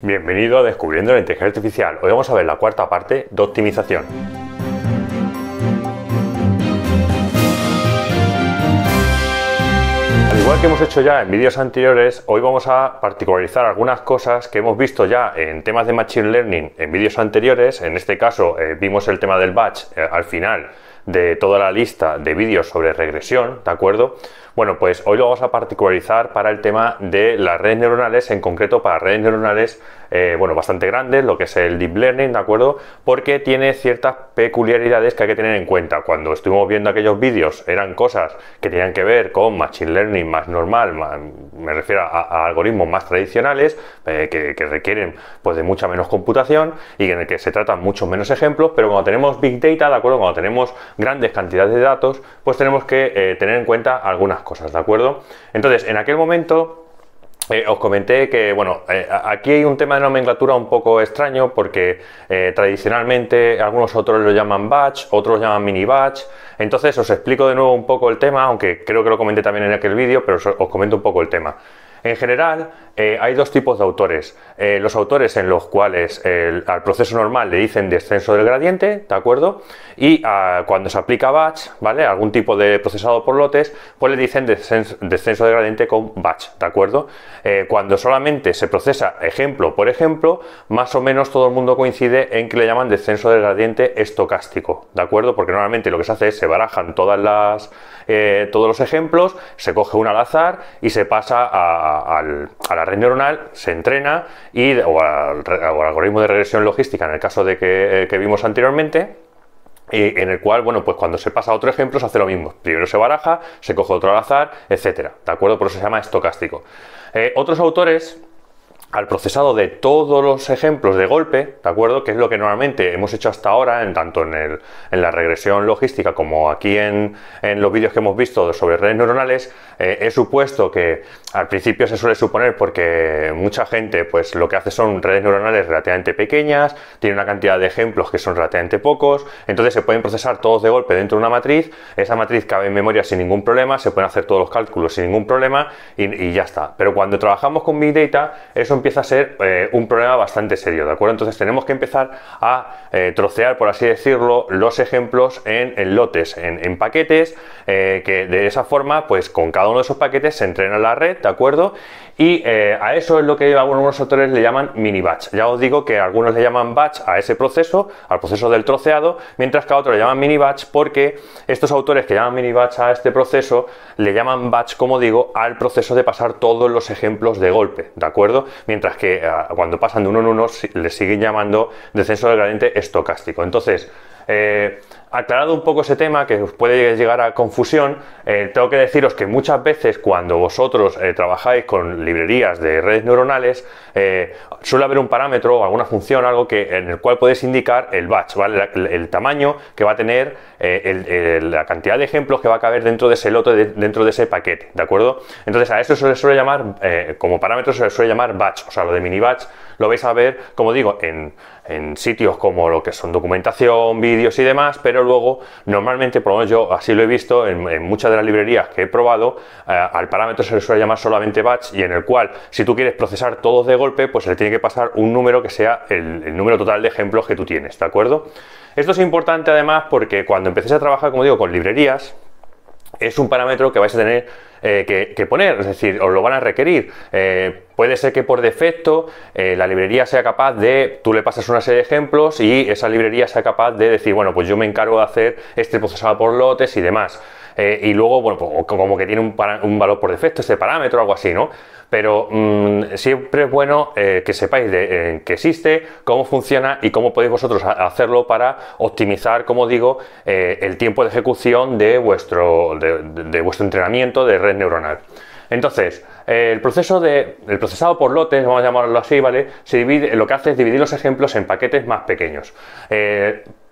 Bienvenido a Descubriendo la Inteligencia Artificial. Hoy vamos a ver la cuarta parte de optimización. Al igual que hemos hecho ya en vídeos anteriores, hoy vamos a particularizar algunas cosas que hemos visto ya en temas de Machine Learning en vídeos anteriores. En este caso eh, vimos el tema del batch eh, al final de toda la lista de vídeos sobre regresión, ¿de acuerdo? Bueno, pues hoy lo vamos a particularizar para el tema de las redes neuronales, en concreto para redes neuronales, eh, bueno, bastante grandes, lo que es el deep learning, ¿de acuerdo? Porque tiene ciertas peculiaridades que hay que tener en cuenta. Cuando estuvimos viendo aquellos vídeos eran cosas que tenían que ver con machine learning más normal, me refiero a, algoritmos más tradicionales, eh, que, requieren pues de mucha menos computación y en el que se tratan muchos menos ejemplos, pero cuando tenemos big data, ¿de acuerdo? Cuando tenemos grandes cantidades de datos, pues tenemos que eh, tener en cuenta algunas cosas cosas, ¿de acuerdo? Entonces, en aquel momento eh, os comenté que, bueno, eh, aquí hay un tema de nomenclatura un poco extraño porque eh, tradicionalmente algunos otros lo llaman batch, otros lo llaman mini batch. Entonces os explico de nuevo un poco el tema, aunque creo que lo comenté también en aquel vídeo, pero os comento un poco el tema. En general, eh, hay dos tipos de autores. Eh, los autores en los cuales al proceso normal le dicen descenso del gradiente, ¿de acuerdo? Y ah, cuando se aplica batch, ¿vale? Algún tipo de procesado por lotes, pues le dicen descenso, de del gradiente con batch, ¿de acuerdo? Eh, cuando solamente se procesa ejemplo por ejemplo, más o menos todo el mundo coincide en que le llaman descenso del gradiente estocástico, ¿de acuerdo? Porque normalmente lo que se hace es se barajan todas las eh, todos los ejemplos, se coge un al azar y se pasa a, la red neuronal, se entrena y, o, al, algoritmo de regresión logística en el caso de que, eh, vimos anteriormente en el cual, bueno, pues cuando se pasa a otro ejemplo se hace lo mismo. Primero se baraja, se coge otro al azar, etcétera. ¿De acuerdo? Por eso se llama estocástico. Eh, otros autores al procesado de todos los ejemplos de golpe, ¿de acuerdo? Que es lo que normalmente hemos hecho hasta ahora, en tanto en, la regresión logística como aquí en, los vídeos que hemos visto sobre redes neuronales, eh, he supuesto que al principio se suele suponer porque mucha gente pues lo que hace son redes neuronales relativamente pequeñas, tiene una cantidad de ejemplos que son relativamente pocos, entonces se pueden procesar todos de golpe dentro de una matriz, esa matriz cabe en memoria sin ningún problema, se pueden hacer todos los cálculos sin ningún problema y, y ya está. Pero cuando trabajamos con Big Data, eso empieza a ser eh, un problema bastante serio, ¿de acuerdo? Entonces tenemos que empezar a eh, trocear, por así decirlo, los ejemplos en, lotes, en, en paquetes, eh, que de esa forma, pues con cada uno de esos paquetes se entrena la red, ¿de acuerdo? Y eh, a eso es lo que algunos autores le llaman mini batch. Ya os digo que algunos le llaman batch a ese proceso, al proceso del troceado, mientras que a otros le llaman mini batch porque estos autores que llaman mini batch a este proceso le llaman batch, como digo, al proceso de pasar todos los ejemplos de golpe, ¿de acuerdo? Mientras que ah, cuando pasan de uno en uno le siguen llamando descenso del gradiente estocástico. Entonces, eh, aclarado un poco ese tema que os puede llegar a confusión, eh, tengo que deciros que muchas veces cuando vosotros eh, trabajáis con librerías de redes neuronales, suele haber un parámetro o alguna función, algo que, en el cual podéis indicar el batch, ¿vale? el, tamaño que va a tener, la cantidad de ejemplos que va a caber dentro de ese lote, dentro de ese paquete, ¿de acuerdo? Entonces a esto se le suele llamar, como parámetro se le suele llamar batch, o sea, lo de mini batch lo vais a ver, como digo, en en sitios como lo que son documentación, vídeos y demás, pero luego normalmente, por lo menos yo así lo he visto en, muchas de las librerías que he probado, eh, al parámetro se le suele llamar solamente batch y en el cual si tú quieres procesar todos de golpe, pues se le tiene que pasar un número que sea el, número total de ejemplos que tú tienes, ¿de acuerdo? Esto es importante además porque cuando empecé a trabajar, como digo, con librerías, es un parámetro que vais a tener eh, que, poner, es decir, os lo van a requerir. Eh, puede ser que por defecto eh, la librería sea capaz de, tú le pasas una serie de ejemplos y esa librería sea capaz de decir, bueno, pues yo me encargo de hacer este procesado por lotes y demás. Eh, y luego, bueno, pues, como que tiene un, valor por defecto, este parámetro, algo así, ¿no? Pero mm, siempre es bueno eh, que sepáis de, eh, que existe, cómo funciona y cómo podéis vosotros hacerlo para optimizar, como digo, el tiempo de ejecución de vuestro, de, vuestro entrenamiento de red neuronal. Entonces, el proceso de el procesado por lotes, vamos a llamarlo así, ¿vale? Se divide, lo que hace es dividir los ejemplos en paquetes más pequeños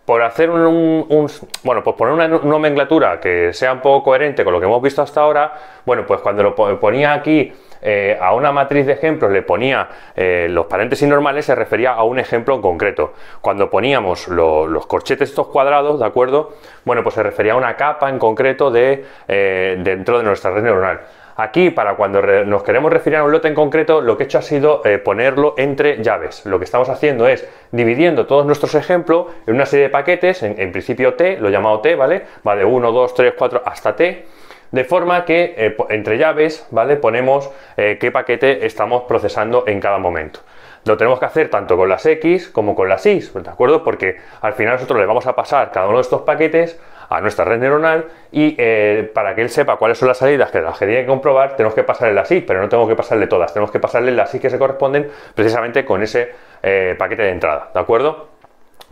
por hacer un, bueno, pues poner una nomenclatura que sea un poco coherente con lo que hemos visto hasta ahora, bueno, pues cuando lo ponía aquí eh, a una matriz de ejemplos le ponía eh, los paréntesis normales, se refería a un ejemplo en concreto. Cuando poníamos los corchetes estos cuadrados, ¿de acuerdo? Bueno, pues se refería a una capa en concreto de, eh, dentro de nuestra red neuronal. Aquí, para cuando nos queremos referir a un lote en concreto, lo que he hecho ha sido eh, ponerlo entre llaves. Lo que estamos haciendo es dividiendo todos nuestros ejemplos en una serie de paquetes, en, principio T, lo he llamado T, ¿vale? Va de 1, 2, 3, 4 hasta T. De forma que eh, entre llaves, ¿vale? Ponemos eh, qué paquete estamos procesando en cada momento. Lo tenemos que hacer tanto con las X como con las Y, ¿de acuerdo? Porque al final nosotros le vamos a pasar cada uno de estos paquetes a nuestra red neuronal y eh, para que él sepa cuáles son las salidas que las que tiene que comprobar, tenemos que pasarle así, pero no tengo que pasarle todas, tenemos que pasarle las sí que se corresponden precisamente con ese eh, paquete de entrada, ¿de acuerdo?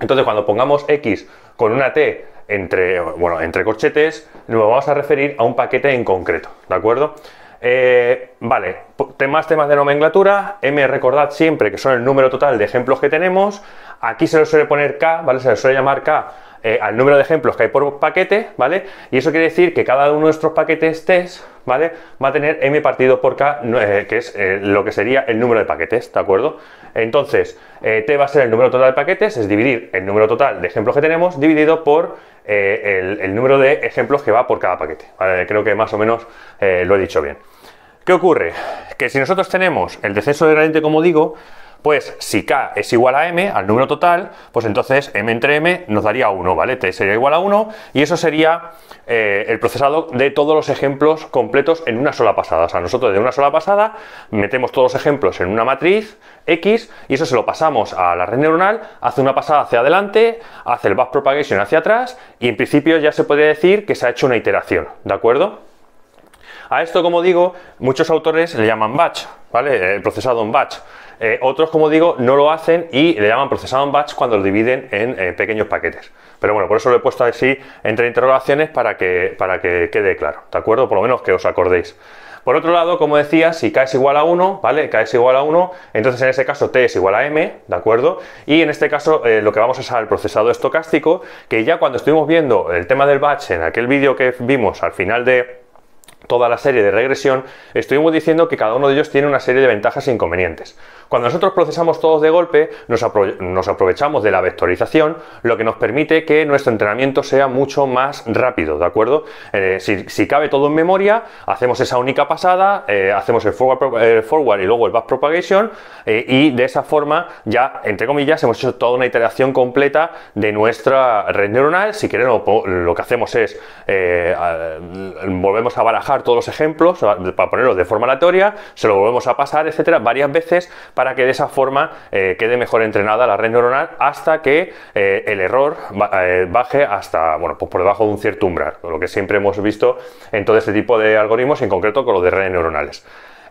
Entonces, cuando pongamos X con una T entre, bueno, entre corchetes, nos vamos a referir a un paquete en concreto, ¿de acuerdo? Eh, vale, temas, temas de nomenclatura. M, recordad siempre que son el número total de ejemplos que tenemos. Aquí se le suele poner K, ¿vale? Se le suele llamar K eh, al número de ejemplos que hay por paquete, ¿vale? Y eso quiere decir que cada uno de nuestros paquetes test, ¿vale? Va a tener m partido por k, eh, que es eh, lo que sería el número de paquetes, ¿de acuerdo? Entonces, t va a ser el número total de paquetes, es dividir el número total de ejemplos que tenemos dividido por el, número de ejemplos que va por cada paquete. Creo que más o menos lo he dicho bien. ¿Qué ocurre? Que si nosotros tenemos el descenso de gradiente, como digo, pues si k es igual a m, al número total, pues entonces m entre m nos daría 1, ¿vale? T sería igual a 1 y eso sería eh, el procesado de todos los ejemplos completos en una sola pasada. O sea, nosotros de una sola pasada metemos todos los ejemplos en una matriz X y eso se lo pasamos a la red neuronal, hace una pasada hacia adelante, hace el backpropagation hacia atrás y en principio ya se puede decir que se ha hecho una iteración, ¿de acuerdo? A esto, como digo, muchos autores le llaman batch, ¿vale? El procesado en batch. Eh, otros, como digo, no lo hacen y le llaman procesado en batch cuando lo dividen en eh, pequeños paquetes. Pero bueno, por eso lo he puesto así entre interrogaciones para que, para que quede claro, ¿de acuerdo? Por lo menos que os acordéis. Por otro lado, como decía, si k es igual a 1, ¿vale? k es igual a 1, entonces en ese caso t es igual a m, ¿de acuerdo? Y en este caso eh, lo que vamos a usar el procesado estocástico, que ya cuando estuvimos viendo el tema del batch en aquel vídeo que vimos al final de toda la serie de regresión, estuvimos diciendo que cada uno de ellos tiene una serie de ventajas e inconvenientes. Cuando nosotros procesamos todos de golpe, nos, aprovechamos de la vectorización, lo que nos permite que nuestro entrenamiento sea mucho más rápido, ¿de acuerdo? Eh, si, cabe todo en memoria, hacemos esa única pasada, eh, hacemos el forward, y luego el back propagation, eh, y de esa forma ya, entre comillas, hemos hecho toda una iteración completa de nuestra red neuronal. Si queremos, lo que hacemos es volvemos a barajar todos los ejemplos, para ponerlos de forma aleatoria, se lo volvemos a pasar, etcétera, varias veces para que de esa forma eh, quede mejor entrenada la red neuronal hasta que eh, el error eh, baje hasta, bueno, pues por debajo de un cierto umbral, lo que siempre hemos visto en todo este tipo de algoritmos, en concreto con los de redes neuronales.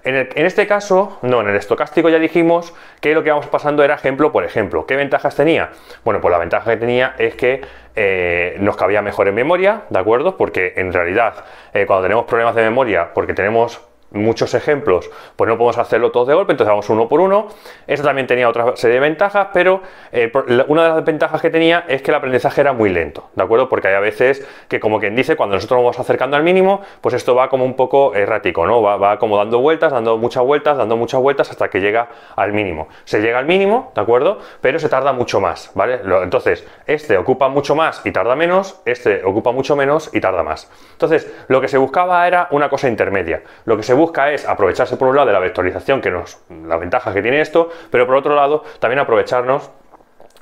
En, este caso, no, en el estocástico ya dijimos que lo que íbamos pasando era ejemplo por ejemplo. ¿Qué ventajas tenía? Bueno, pues la ventaja que tenía es que eh, nos cabía mejor en memoria, ¿de acuerdo? Porque en realidad, eh, cuando tenemos problemas de memoria, porque tenemos muchos ejemplos, pues no podemos hacerlo todos de golpe, entonces vamos uno por uno. Esto también tenía otra serie de ventajas, pero eh, una de las ventajas que tenía es que el aprendizaje era muy lento, ¿de acuerdo? Porque hay a veces que, como quien dice, cuando nosotros nos vamos acercando al mínimo, pues esto va como un poco errático, ¿no? Va, va como dando vueltas, dando muchas vueltas, dando muchas vueltas hasta que llega al mínimo. Se llega al mínimo, ¿de acuerdo? Pero se tarda mucho más, ¿vale? Entonces, este ocupa mucho más y tarda menos, este ocupa mucho menos y tarda más. Entonces, lo que se buscaba era una cosa intermedia. Lo que se busca es aprovecharse por un lado de la vectorización, que nos, la ventaja que tiene esto, pero por otro lado también aprovecharnos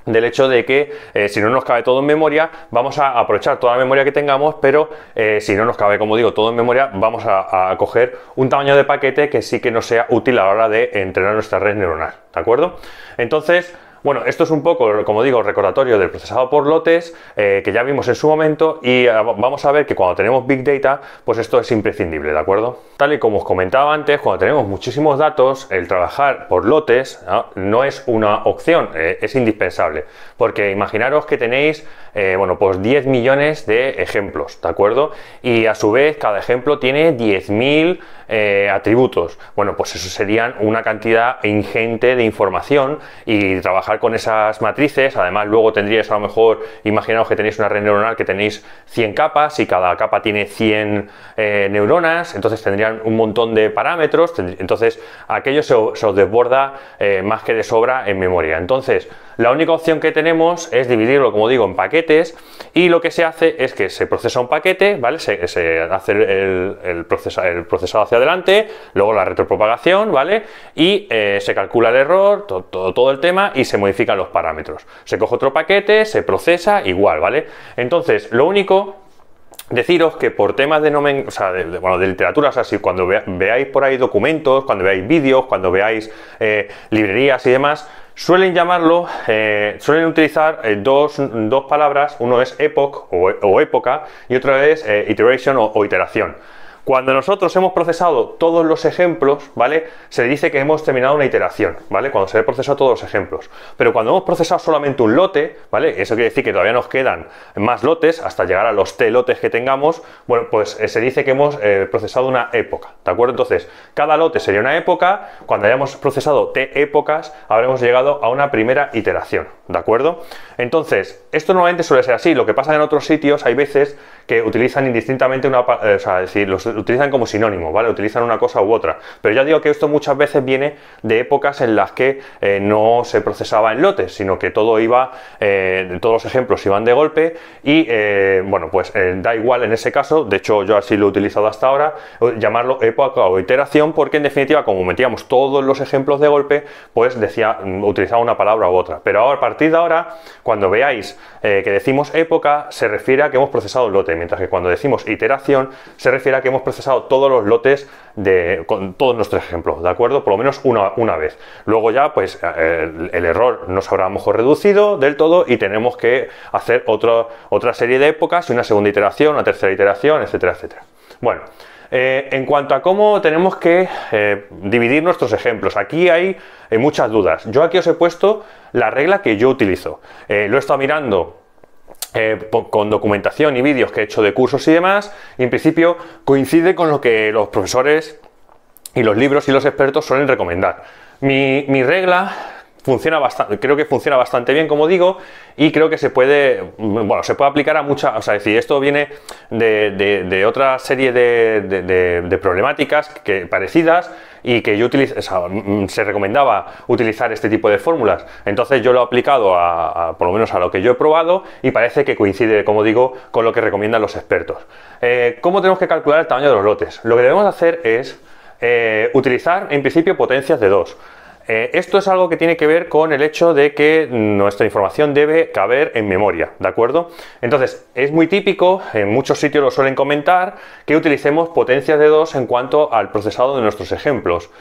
del hecho de que eh, si no nos cabe todo en memoria, vamos a aprovechar toda la memoria que tengamos, pero eh, si no nos cabe, como digo, todo en memoria, vamos a, a, coger un tamaño de paquete que sí que nos sea útil a la hora de entrenar nuestra red neuronal, ¿de acuerdo? Entonces, bueno, esto es un poco, como digo, recordatorio del procesado por lotes eh, que ya vimos en su momento y ah, vamos a ver que cuando tenemos Big Data, pues esto es imprescindible, ¿de acuerdo? Tal y como os comentaba antes, cuando tenemos muchísimos datos, el trabajar por lotes no, es una opción, eh, es indispensable. Porque imaginaros que tenéis, eh, bueno, pues 10 millones de ejemplos, ¿de acuerdo? Y a su vez, cada ejemplo tiene 10.000 eh, atributos. Bueno, pues eso serían una cantidad ingente de información y trabajar con esas matrices. Además, luego tendríais a lo mejor, imaginaos que tenéis una red neuronal que tenéis 100 capas y cada capa tiene 100 eh, neuronas, entonces tendrían un montón de parámetros. Entonces, aquello se, os desborda eh, más que de sobra en memoria. Entonces, la única opción que tenemos es dividirlo, como digo, en paquetes y lo que se hace es que se procesa un paquete, ¿vale? Se, hace el, procesado hacia adelante, luego la retropropagación, ¿vale? Y eh, se calcula el error, todo, el tema y se modifican los parámetros. Se coge otro paquete, se procesa, igual, ¿vale? Entonces, lo único Deciros que por temas de, no de, de literatura, o sea, si cuando veáis por ahí documentos, cuando veáis vídeos, cuando veáis eh, librerías y demás, Suelen llamarlo, eh, suelen utilizar eh, dos, palabras, uno es epoch o, época y otro es eh, iteration o iteración. Cuando nosotros hemos procesado todos los ejemplos, ¿vale? Se dice que hemos terminado una iteración, ¿vale? Cuando se han procesado todos los ejemplos. Pero cuando hemos procesado solamente un lote, ¿vale? Eso quiere decir que todavía nos quedan más lotes hasta llegar a los t lotes que tengamos. Bueno, pues eh, se dice que hemos eh, procesado una época, ¿de acuerdo? Entonces, cada lote sería una época. Cuando hayamos procesado t épocas, habremos llegado a una primera iteración, ¿de acuerdo? Entonces, esto normalmente suele ser así. Lo que pasa en otros sitios, hay veces que utilizan indistintamente una... Eh, o sea, decir, los utilizan como sinónimo, ¿vale? Utilizan una cosa u otra. Pero ya digo que esto muchas veces viene de épocas en las que eh, no se procesaba en lotes, sino que todo iba, eh, todos los ejemplos iban de golpe y, eh, bueno, pues da igual en ese caso, de hecho yo así lo he utilizado hasta ahora, llamarlo época o iteración, porque en definitiva como metíamos todos los ejemplos de golpe, pues decía, mm, utilizaba una palabra u otra. Pero ahora, a partir de ahora, cuando veáis que decimos época, se refiere a que hemos procesado el lote, mientras que cuando decimos iteración, se refiere a que hemos procesado todos los lotes de, con todos nuestros ejemplos, ¿de acuerdo? Por lo menos una, vez. Luego ya, pues el, error nos habrá mejor reducido del todo y tenemos que hacer otra serie de épocas, una segunda iteración, una tercera iteración, etcétera, etcétera. Bueno, eh, en cuanto a cómo tenemos que eh, dividir nuestros ejemplos, aquí hay eh, muchas dudas. Yo aquí os he puesto la regla que yo utilizo. lo he estado mirando eh, con documentación y vídeos que he hecho de cursos y demás, y en principio coincide con lo que los profesores y los libros y los expertos suelen recomendar. Mi, regla funciona bastante, creo que funciona bastante bien, como digo, y creo que se puede, bueno, se puede aplicar a muchas, o sea, esto viene de, otra serie de, de problemáticas que, parecidas y que yo mm, se recomendaba utilizar este tipo de fórmulas. Entonces yo lo he aplicado a, por lo menos a lo que yo he probado y parece que coincide, como digo, con lo que recomiendan los expertos. Eh, ¿Cómo tenemos que calcular el tamaño de los lotes? Lo que debemos hacer es eh, utilizar en principio potencias de 2. Eh, esto es algo que tiene que ver con el hecho de que nuestra información debe caber en memoria, ¿de acuerdo? Entonces, es muy típico, en muchos sitios lo suelen comentar, que utilicemos potencias de 2 en cuanto al procesado de nuestros ejemplos.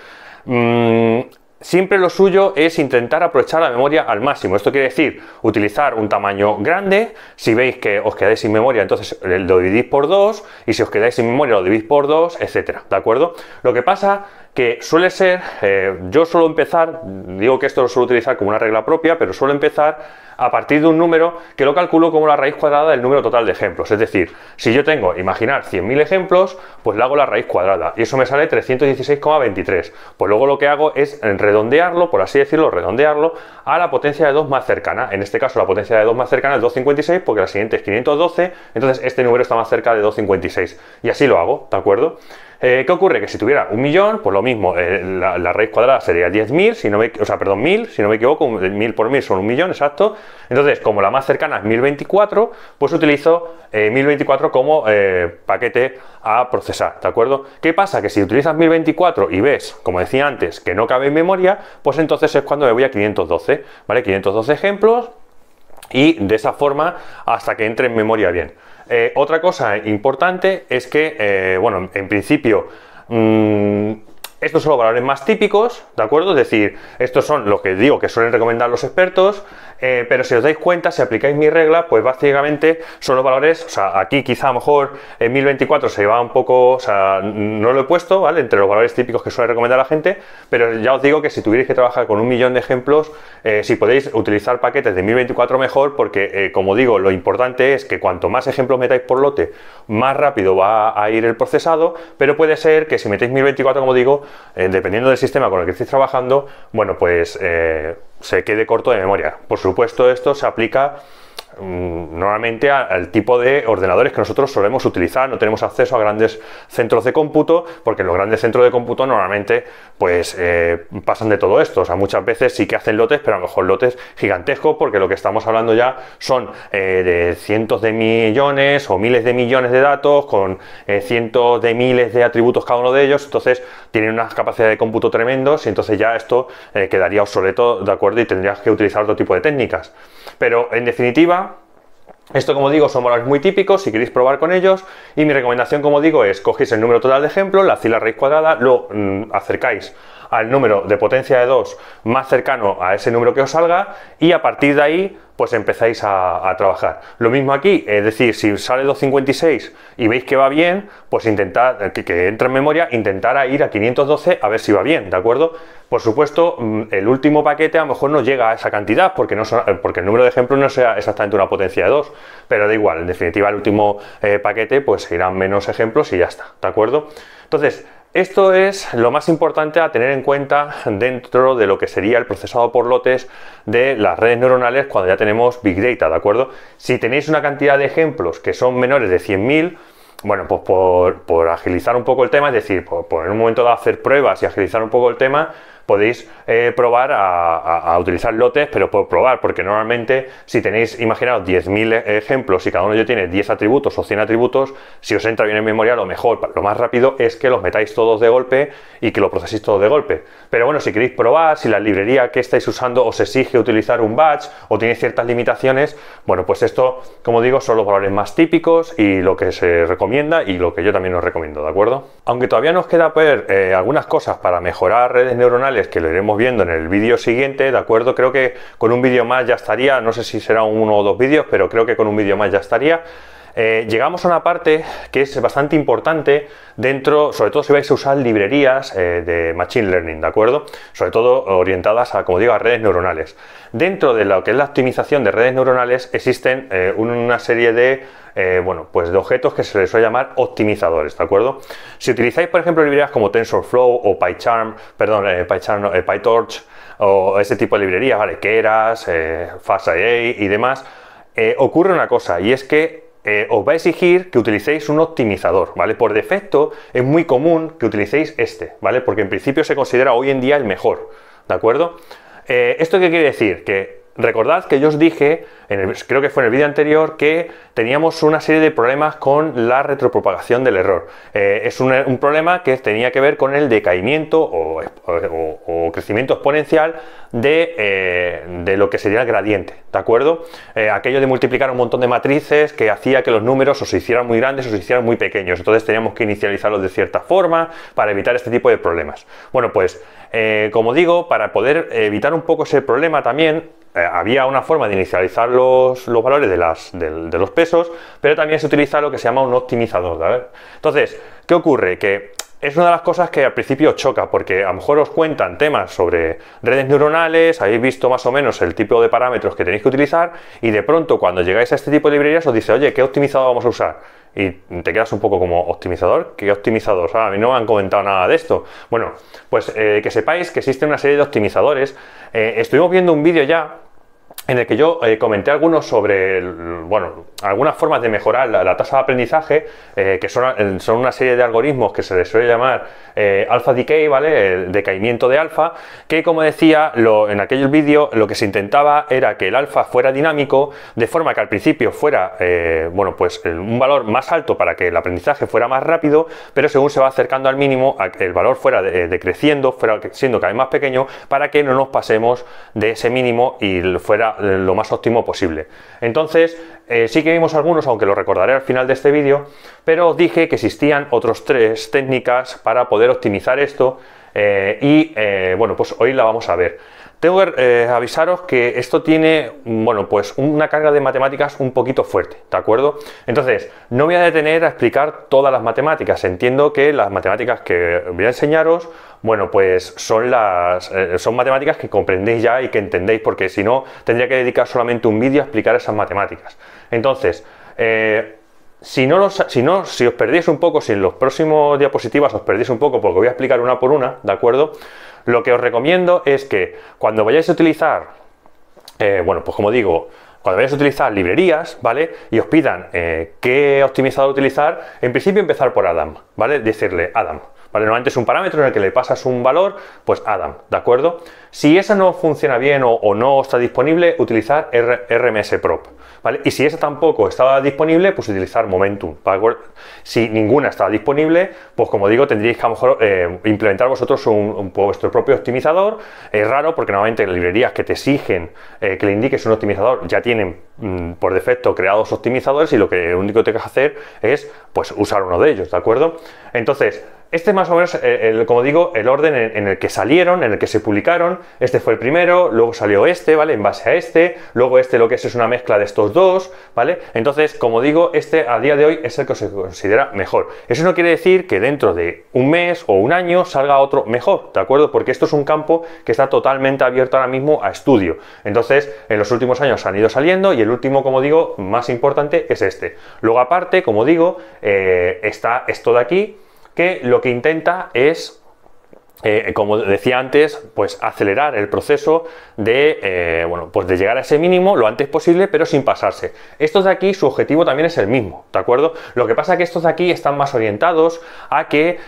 Mm, siempre lo suyo es intentar aprovechar la memoria al máximo. Esto quiere decir utilizar un tamaño grande. Si veis que os quedáis sin memoria, entonces eh, lo dividís por 2 y si os quedáis sin memoria lo dividís por 2, etcétera, ¿de acuerdo? Lo que pasa que suele ser, eh, yo suelo empezar, digo que esto lo suelo utilizar como una regla propia, pero suelo empezar a partir de un número que lo calculo como la raíz cuadrada del número total de ejemplos. Es decir, si yo tengo, imaginar, 100.000 ejemplos, pues le hago la raíz cuadrada y eso me sale 316,23. Pues luego lo que hago es redondearlo, por así decirlo, redondearlo a la potencia de 2 más cercana. En este caso la potencia de 2 más cercana es 256 porque la siguiente es 512, entonces este número está más cerca de 256. Y así lo hago, ¿de acuerdo? Eh, ¿Qué ocurre? Que si tuviera un millón, pues lo mismo, eh, la, raíz cuadrada sería 10.000, si o sea, perdón, 1.000, si no me equivoco, 1.000 por 1.000 son un millón, exacto. Entonces, como la más cercana es 1024, pues utilizo 1024 eh, como paquete a procesar, ¿de acuerdo? ¿Qué pasa? Que si utilizas 1024 y ves, como decía antes, que no cabe en memoria, pues entonces es cuando me voy a 512, ¿vale? 512 ejemplos y de esa forma hasta que entre en memoria bien. Eh, otra cosa importante es que, eh, bueno, en principio, mm, estos son los valores más típicos, ¿de acuerdo? Es decir, estos son los que digo que suelen recomendar los expertos, eh, pero si os dais cuenta, si aplicáis mi regla, pues básicamente son los valores, o sea, aquí quizá a lo mejor en 1024 se va un poco, o sea, no lo he puesto, ¿vale? Entre los valores típicos que suele recomendar la gente, pero ya os digo que si tuvierais que trabajar con un millón de ejemplos, eh, si podéis utilizar paquetes de 1024 mejor, porque eh, como digo, lo importante es que cuanto más ejemplos metáis por lote, más rápido va a ir el procesado, pero puede ser que si metéis 1024, como digo, dependiendo del sistema con el que estéis trabajando, bueno, pues se quede corto de memoria. Por supuesto, esto se aplica Mm, normalmente al tipo de ordenadores que nosotros solemos utilizar, no tenemos acceso a grandes centros de cómputo, porque los grandes centros de cómputo normalmente pues eh, pasan de todo esto, o sea, muchas veces sí que hacen lotes, pero a lo mejor lotes gigantescos, porque lo que estamos hablando ya son eh, de cientos de millones o miles de millones de datos, con eh, cientos de miles de atributos cada uno de ellos, entonces tienen una capacidad de cómputo tremendos y entonces ya esto quedaría obsoleto, ¿de acuerdo? Y tendrías que utilizar otro tipo de técnicas. Pero en definitiva, esto como digo son valores muy típicos, si queréis probar con ellos, y mi recomendación como digo es cogéis el número total de ejemplo, la fila raíz cuadrada, lo mm, acercáis al número de potencia de 2 más cercano a ese número que os salga y a partir de ahí pues empezáis a, trabajar. Lo mismo aquí, es decir, si sale 256 y veis que va bien, pues intentar eh, que, entra en memoria, intentar ir a 512 a ver si va bien, ¿de acuerdo? Por supuesto, mm, el último paquete a lo mejor no llega a esa cantidad porque, no son, porque el número de ejemplos no sea exactamente una potencia de 2, pero da igual, en definitiva el último eh, paquete pues irán menos ejemplos y ya está, ¿de acuerdo? Entonces, esto es lo más importante a tener en cuenta dentro de lo que sería el procesado por lotes de las redes neuronales cuando ya tenemos Big Data, ¿de acuerdo? Si tenéis una cantidad de ejemplos que son menores de 100.000, bueno, pues por, agilizar un poco el tema, es decir, por, por, en un momento de hacer pruebas y agilizar un poco el tema, podéis eh, probar a, utilizar lotes, pero puedo probar, porque normalmente si tenéis, imaginaos, 10.000 ejemplos y cada uno de ellos tiene 10 atributos o 100 atributos, si os entra bien en memoria, lo mejor, lo más rápido es que los metáis todos de golpe y que lo proceséis todos de golpe. Pero bueno, si queréis probar, si la librería que estáis usando os exige utilizar un batch o tiene ciertas limitaciones, bueno, pues esto, como digo, son los valores más típicos y lo que se recomienda y lo que yo también os recomiendo, ¿de acuerdo? Aunque todavía nos queda ver pues, eh, algunas cosas para mejorar redes neuronales, que lo iremos viendo en el vídeo siguiente, ¿de acuerdo? Creo que con un vídeo más ya estaría, no sé si será uno o dos vídeos, pero creo que con un vídeo más ya estaría. Eh, llegamos a una parte que es bastante importante dentro, sobre todo si vais a usar librerías eh, de Machine Learning, ¿de acuerdo? Sobre todo orientadas a, como digo, a redes neuronales. Dentro de lo que es la optimización de redes neuronales existen eh, una serie de, bueno, pues de objetos que se les suele llamar optimizadores, ¿de acuerdo? Si utilizáis, por ejemplo, librerías como TensorFlow o PyCharm, perdón, PyTorch o ese tipo de librerías, ¿vale? Keras, FastIA y demás, ocurre una cosa y es que eh, os va a exigir que utilicéis un optimizador, ¿vale? Por defecto es muy común que utilicéis este, ¿vale? Porque en principio se considera hoy en día el mejor, ¿de acuerdo? Eh, ¿Esto qué quiere decir? Que Recordad que yo os dije, creo que fue en el vídeo anterior, que teníamos una serie de problemas con la retropropagación del error. Eh, es un, problema que tenía que ver con el decaimiento o, crecimiento exponencial eh, de, lo que sería el gradiente, ¿de acuerdo? Eh, aquello de multiplicar un montón de matrices que hacía que los números o se hicieran muy grandes o se hicieran muy pequeños. Entonces teníamos que inicializarlos de cierta forma para evitar este tipo de problemas. Bueno, pues como digo, para poder evitar un poco ese problema también, eh, había una forma de inicializar los, los valores de, los pesos, pero también se utiliza lo que se llama un optimizador. Entonces, ¿qué ocurre? Que es una de las cosas que al principio choca, porque a lo mejor os cuentan temas sobre redes neuronales, habéis visto más o menos el tipo de parámetros que tenéis que utilizar, y de pronto cuando llegáis a este tipo de librerías os dice, oye, ¿qué optimizador vamos a usar? Y te quedas un poco como optimizador, ¿qué optimizador? O ah, a mí no me han comentado nada de esto. Bueno, pues eh, que sepáis que existe una serie de optimizadores. Eh, estuvimos viendo un vídeo ya en el que yo eh, comenté algunos sobre, bueno, algunas formas de mejorar la, tasa de aprendizaje, eh, que son, eh, son, una serie de algoritmos que se les suele llamar eh, alpha decay, ¿vale? El decaimiento de alfa, que como decía en aquel vídeo, lo que se intentaba era que el alfa fuera dinámico, de forma que al principio fuera, bueno, pues un valor más alto para que el aprendizaje fuera más rápido, pero según se va acercando al mínimo, el valor fuera decreciendo, fuera siendo cada vez más pequeño, para que no nos pasemos de ese mínimo y fuera eh, lo más óptimo posible. Entonces, eh, sí que vimos algunos, aunque lo recordaré al final de este vídeo, pero dije que existían otros tres técnicas para poder optimizar esto eh, y, bueno, pues hoy la vamos a ver. Tengo que eh, avisaros que esto tiene, bueno, pues una carga de matemáticas un poquito fuerte, ¿de acuerdo? Entonces, no voy a detener a explicar todas las matemáticas. Entiendo que las matemáticas que voy a enseñaros, bueno, pues son las eh, son matemáticas que comprendéis ya y que entendéis, porque si no, tendría que dedicar solamente un vídeo a explicar esas matemáticas. Entonces, eh, si no, si no, si os perdéis un poco, si en los próximos diapositivas os perdéis un poco, porque voy a explicar una por una, ¿de acuerdo? Lo que os recomiendo es que cuando vayáis a utilizar, eh, bueno, pues como digo, cuando vayáis a utilizar librerías, ¿vale? Y os pidan eh, qué optimizador utilizar, en principio empezar por Adam, ¿vale? Decirle Adam, ¿vale? Normalmente es un parámetro en el que le pasas un valor, pues Adam, ¿de acuerdo? Si esa no funciona bien o, no está disponible, utilizar RMS Prop. ¿vale? Y si esa tampoco estaba disponible, pues utilizar Momentum. si ninguna estaba disponible, pues como digo, tendríais que a lo mejor eh, implementar vosotros un, vuestro propio optimizador. Es raro porque normalmente librerías que te exigen eh, que le indiques un optimizador ya tienen mm, por defecto creados optimizadores y lo que único que te que hacer es pues usar uno de ellos, ¿de acuerdo? Entonces, este más o menos, eh, el, como digo, el orden en, el que salieron, en el que se publicaron este fue el primero, luego salió este, ¿vale? En base a este, luego este lo que es es una mezcla de estos dos, ¿vale? Entonces, como digo, este a día de hoy es el que se considera mejor. Eso no quiere decir que dentro de un mes o un año salga otro mejor, ¿de acuerdo? Porque esto es un campo que está totalmente abierto ahora mismo a estudio. Entonces, en los últimos años han ido saliendo y el último, como digo, más importante es este. Luego aparte, como digo, eh, está esto de aquí, que lo que intenta es eh, eh, como decía antes, pues acelerar el proceso de, eh, bueno, pues de llegar a ese mínimo lo antes posible, pero sin pasarse. Estos de aquí, su objetivo también es el mismo, ¿de acuerdo? Lo que pasa es que estos de aquí están más orientados a que,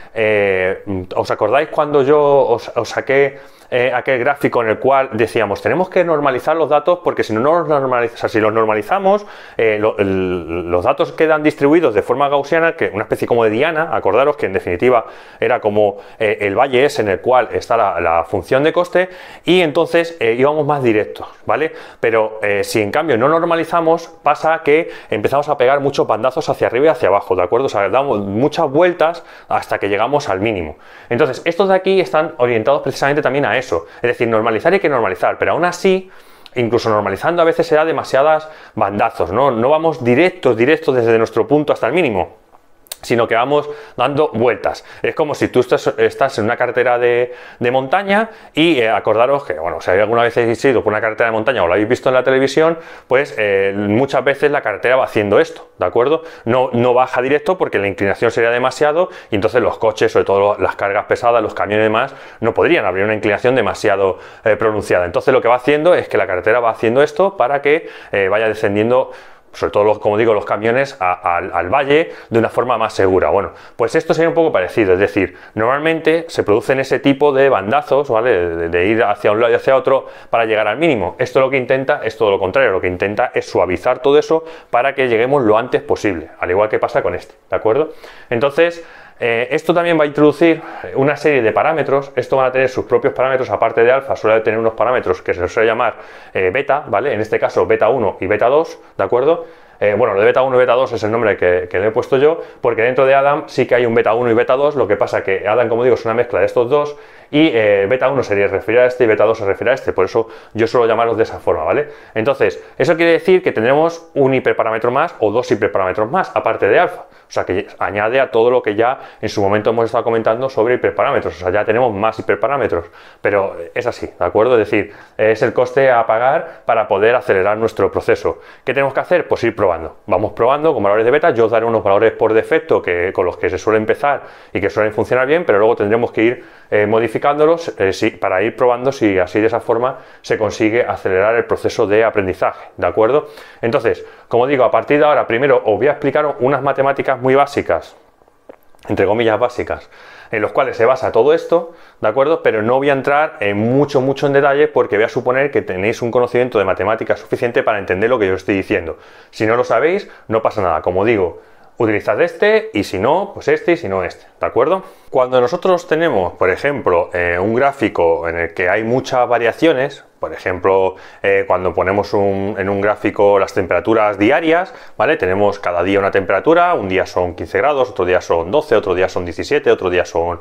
¿os acordáis cuando yo os saqué eh, aquel gráfico en el cual decíamos, tenemos que normalizar los datos porque si no los normalizamos, si los normalizamos, eh, los datos quedan distribuidos de forma gaussiana, que una especie como de diana, acordaros que en definitiva era como eh, el valle es en el cual está la, función de coste, y entonces íbamos más directos, ¿vale? Pero si en cambio no normalizamos, pasa que empezamos a pegar muchos bandazos hacia arriba y hacia abajo, ¿de acuerdo? O sea, damos muchas vueltas hasta que llegamos al mínimo. Entonces, estos de aquí están orientados precisamente también a es decir, normalizar hay que normalizar, pero aún así, incluso normalizando a veces se da demasiadas bandazos, ¿no? No vamos directos, directos desde nuestro punto hasta el mínimo sino que vamos dando vueltas. Es como si tú estás, en una carretera de, montaña y eh, acordaros que, bueno, si alguna vez habéis ido por una carretera de montaña o lo habéis visto en la televisión, pues eh, muchas veces la carretera va haciendo esto, ¿de acuerdo? No, no baja directo porque la inclinación sería demasiado y entonces los coches, sobre todo las cargas pesadas, los camiones y demás, no podrían abrir una inclinación demasiado eh, pronunciada. Entonces lo que va haciendo es que la carretera va haciendo esto para que vaya descendiendo sobre todo, como digo, los camiones al valle de una forma más segura. Bueno, pues esto sería un poco parecido, es decir, normalmente se producen ese tipo de bandazos, ¿vale? de, ir hacia un lado y hacia otro para llegar al mínimo. Esto lo que intenta es todo lo contrario, lo que intenta es suavizar todo eso para que lleguemos lo antes posible, al igual que pasa con este, ¿de acuerdo? Entonces, eh, esto también va a introducir eh, una serie de parámetros. Esto van a tener sus propios parámetros, aparte de alfa, suele tener unos parámetros que se suele llamar eh, beta, ¿vale? En este caso, beta 1 y beta 2, ¿de acuerdo? bueno, lo de beta 1 y beta 2 es el nombre que, le he puesto yo, porque dentro de Adam sí que hay un beta 1 y beta 2, lo que pasa que Adam, como digo, es una mezcla de estos dos, y beta 1 se refiere a este y beta 2 se refiere a este, por eso yo suelo llamarlos de esa forma, ¿vale? Entonces, eso quiere decir que tendremos un hiperparámetro más o dos hiperparámetros más, aparte de alfa. O sea, que añade a todo lo que ya en su momento hemos estado comentando sobre hiperparámetros. O sea, ya tenemos más hiperparámetros. Pero es así, ¿de acuerdo? Es decir, es el coste a pagar para poder acelerar nuestro proceso. ¿Qué tenemos que hacer? Pues ir probando. Vamos probando con valores de beta. Yo os daré unos valores por defecto que, con los que se suele empezar y que suelen funcionar bien, pero luego tendremos que ir eh, modificándolos eh, para ir probando si así de esa forma se consigue acelerar el proceso de aprendizaje. ¿De acuerdo? Entonces, como digo, a partir de ahora, primero os voy a explicar unas matemáticas muy básicas, entre comillas básicas, en los cuales se basa todo esto, ¿de acuerdo? Pero no voy a entrar en mucho, mucho en detalle porque voy a suponer que tenéis un conocimiento de matemáticas suficiente para entender lo que yo estoy diciendo. Si no lo sabéis, no pasa nada. Como digo, utilizad este y si no, pues este y si no este, ¿de acuerdo? Cuando nosotros tenemos, por ejemplo, eh, un gráfico en el que hay muchas variaciones, por ejemplo, eh, cuando ponemos en un gráfico las temperaturas diarias, ¿vale? Tenemos cada día una temperatura, un día son 15 grados, otro día son 12, otro día son 17, otro día son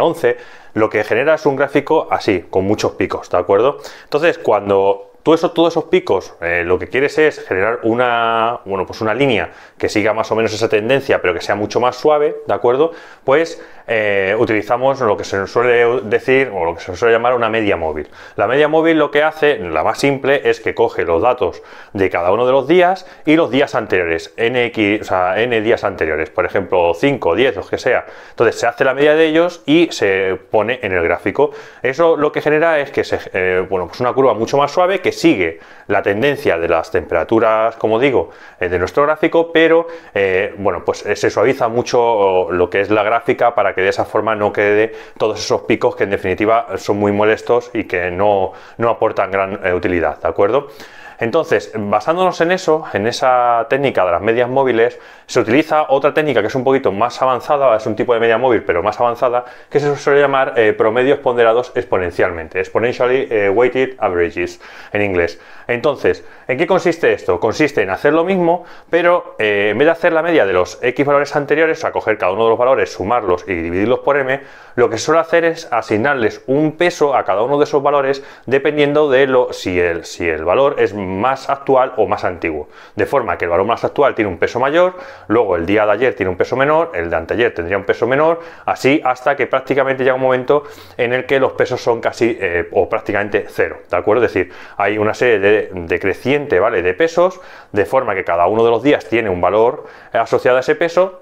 11. Eh, Lo que genera es un gráfico así, con muchos picos, ¿de acuerdo? Entonces, cuando eso, todos esos picos, eh, lo que quieres es generar una, bueno, pues una línea que siga más o menos esa tendencia, pero que sea mucho más suave, ¿de acuerdo? Pues eh, utilizamos lo que se suele decir o lo que se suele llamar una media móvil. La media móvil lo que hace, la más simple, es que coge los datos de cada uno de los días y los días anteriores, o sea, n días anteriores, por ejemplo 5, 10, los que sea. Entonces se hace la media de ellos y se pone en el gráfico. Eso lo que genera es que se, eh, bueno, pues una curva mucho más suave que sigue la tendencia de las temperaturas, como digo, eh, de nuestro gráfico, pero eh, bueno, pues eh, se suaviza mucho lo que es la gráfica para que de esa forma no quede todos esos picos que en definitiva son muy molestos y que no, aportan gran utilidad, ¿de acuerdo? Entonces, basándonos en eso, en esa técnica de las medias móviles, se utiliza otra técnica que es un poquito más avanzada, es un tipo de media móvil, pero más avanzada, que se suele llamar eh, promedios ponderados exponencialmente, exponentially eh, weighted averages en inglés. Entonces, ¿en qué consiste esto? Consiste en hacer lo mismo, pero eh, en vez de hacer la media de los x valores anteriores, o sea, coger cada uno de los valores, sumarlos y dividirlos por m, lo que se suele hacer es asignarles un peso a cada uno de esos valores dependiendo de lo, si, el, si el valor es más actual o más antiguo. De forma que el valor más actual tiene un peso mayor, luego el día de ayer tiene un peso menor, el de anteayer tendría un peso menor, así hasta que prácticamente llega un momento en el que los pesos son casi eh, o prácticamente cero, ¿de acuerdo? Es decir, hay una serie de, ¿vale? De pesos, de forma que cada uno de los días tiene un valor asociado a ese peso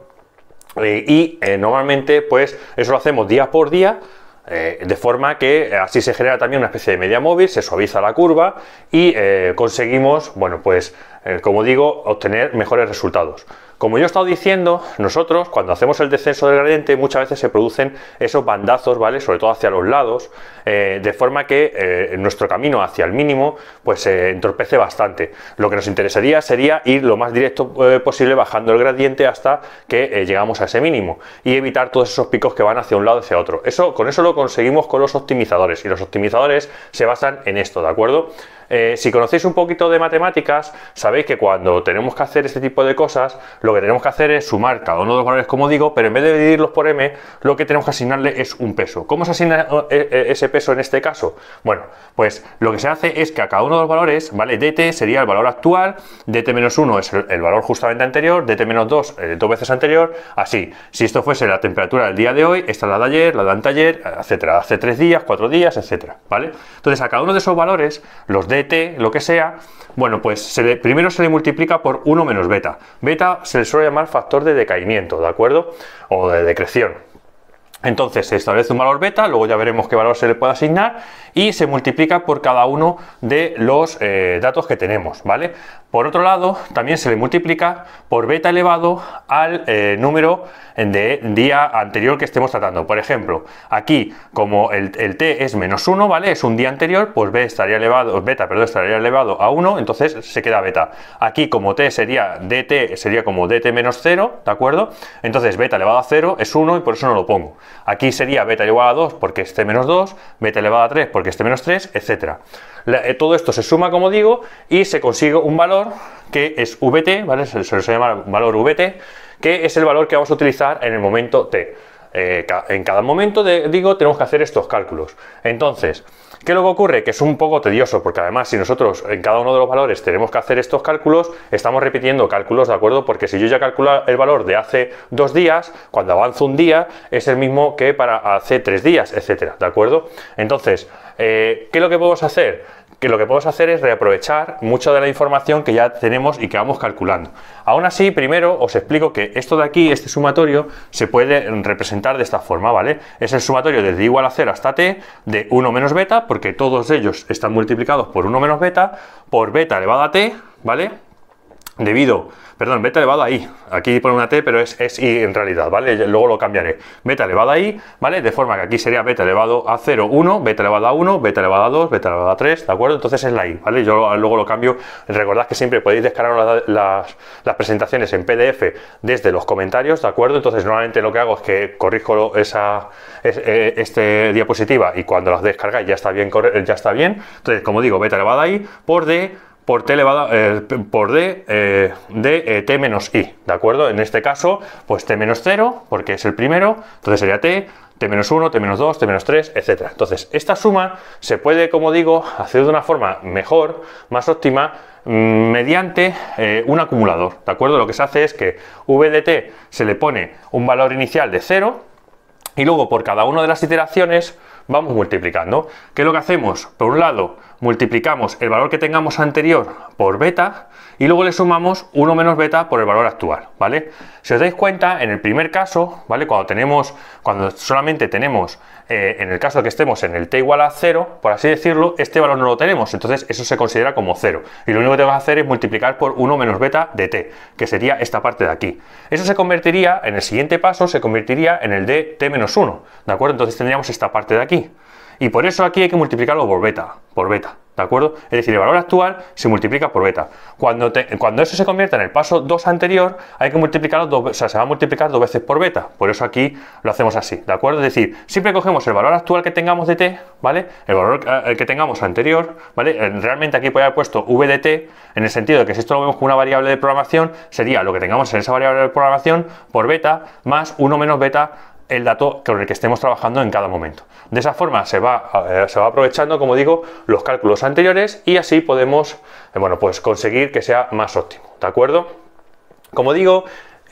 eh, y eh, normalmente pues eso lo hacemos día por día eh, de forma que eh, así se genera también una especie de media móvil, se suaviza la curva y eh, conseguimos, bueno, pues, como digo, obtener mejores resultados. Como yo he estado diciendo, nosotros cuando hacemos el descenso del gradiente muchas veces se producen esos bandazos, ¿vale? Sobre todo hacia los lados, eh, de forma que eh, nuestro camino hacia el mínimo pues se entorpece bastante. Lo que nos interesaría sería ir lo más directo eh, posible bajando el gradiente hasta que llegamos a ese mínimo y evitar todos esos picos que van hacia un lado y hacia otro. Eso, con eso lo conseguimos con los optimizadores y los optimizadores se basan en esto, ¿de acuerdo? Eh, si conocéis un poquito de matemáticas, sabéis que cuando tenemos que hacer este tipo de cosas, lo que tenemos que hacer es sumar cada uno de los valores, como digo, pero en vez de dividirlos por m, lo que tenemos que asignarle es un peso. ¿Cómo se asigna eh, eh, ese peso en este caso? Bueno, pues lo que se hace es que a cada uno de los valores, ¿vale? dt sería el valor actual, dt-1 es el, valor justamente anterior, dt-2 eh, dos veces anterior, así. Si esto fuese la temperatura del día de hoy, esta es la de ayer, la de anteayer, etcétera, hace tres días, cuatro días, etcétera, ¿vale? Entonces a cada uno de esos valores los t, lo que sea, bueno, pues primero se le multiplica por 1 menos beta. Beta se le suele llamar factor de decaimiento, ¿de acuerdo? O de decreción. Entonces se establece un valor beta, luego ya veremos qué valor se le puede asignar y se multiplica por cada uno de los eh, datos que tenemos, ¿vale? Por otro lado, también se le multiplica por beta elevado al eh, número de día anterior que estemos tratando. Por ejemplo, aquí, como el, t es menos 1, ¿vale? Es un día anterior, pues estaría elevado, beta, estaría elevado a 1, entonces se queda beta. Aquí, como t sería dt, sería como dt menos 0, ¿de acuerdo? Entonces beta elevado a 0 es 1 y por eso no lo pongo. Aquí sería beta elevado a 2 porque es t menos 2, beta elevado a 3 porque es t menos 3, etcétera. Eh, todo esto se suma, como digo, y se consigue un valor que es VT, ¿vale? Se, llama valor VT, que es el valor que vamos a utilizar en el momento T. Eh, en cada momento, digo, tenemos que hacer estos cálculos. Entonces, ¿Qué luego ocurre? Que es un poco tedioso, porque además si nosotros en cada uno de los valores tenemos que hacer estos cálculos, estamos repitiendo cálculos, ¿de acuerdo? Porque si yo ya calculo el valor de hace dos días, cuando avanzo un día, es el mismo que para hace tres días, etcétera, ¿de acuerdo? Entonces, eh, ¿Qué es lo que podemos hacer? Que lo que podemos hacer es reaprovechar mucha de la información que ya tenemos y que vamos calculando. Aún así, primero os explico que esto de aquí, este sumatorio, se puede representar de esta forma, ¿vale? Es el sumatorio desde igual a 0 hasta t de 1 menos beta, porque todos ellos están multiplicados por 1 menos beta, por beta elevado a t, ¿vale? debido, perdón, beta elevado a i, aquí pone una t, pero es, es i en realidad, ¿vale? Luego lo cambiaré, beta elevado a i, ¿vale? De forma que aquí sería beta elevado a 0, 1, beta elevado a 1, beta elevado a 2, beta elevado a 3, ¿de acuerdo? Entonces es la i, ¿vale? Yo luego lo cambio, recordad que siempre podéis descargar las, presentaciones en PDF desde los comentarios, ¿de acuerdo? Entonces normalmente lo que hago es que corrijo esa, eh, este diapositiva y cuando las descargáis ya está bien, ya está bien. Entonces, como digo, beta elevado a i por d por t elevado, eh, por d eh, de eh, t menos i, ¿de acuerdo? En este caso, pues t menos 0, porque es el primero, entonces sería t, t menos 1, t menos 2, t menos 3, etc. Entonces, esta suma se puede, como digo, hacer de una forma mejor, más óptima, mm, mediante un acumulador, ¿de acuerdo? Lo que se hace es que v de t se le pone un valor inicial de 0 y luego por cada una de las iteraciones vamos multiplicando. ¿Qué es lo que hacemos? Por un lado, multiplicamos el valor que tengamos anterior por beta y luego le sumamos 1 menos beta por el valor actual, ¿vale? Si os dais cuenta, en el primer caso, ¿vale? Cuando tenemos, cuando solamente tenemos eh, en el caso de que estemos en el t igual a 0, por así decirlo, este valor no lo tenemos, entonces eso se considera como 0. Y lo único que te vas a hacer es multiplicar por 1 menos beta de t, que sería esta parte de aquí. Eso se convertiría, en el siguiente paso, se convertiría en el de t menos 1, ¿de acuerdo? Entonces tendríamos esta parte de aquí. Y por eso aquí hay que multiplicarlo por beta, por beta. ¿De acuerdo? Es decir, el valor actual se multiplica por beta. Cuando, cuando eso se convierta en el paso 2 anterior, hay que multiplicarlo dos, o sea, se va a multiplicar dos veces por beta. Por eso aquí lo hacemos así, ¿de acuerdo? Es decir, siempre cogemos el valor actual que tengamos de t, ¿vale? El valor eh, que tengamos anterior, ¿vale? Eh, realmente aquí podría haber puesto v de t, en el sentido de que si esto lo vemos como una variable de programación, sería lo que tengamos en esa variable de programación por beta más 1 menos beta el dato con el que estemos trabajando en cada momento. De esa forma se va, eh, se va aprovechando, como digo, los cálculos anteriores y así podemos, eh, bueno, pues conseguir que sea más óptimo, ¿de acuerdo? Como digo,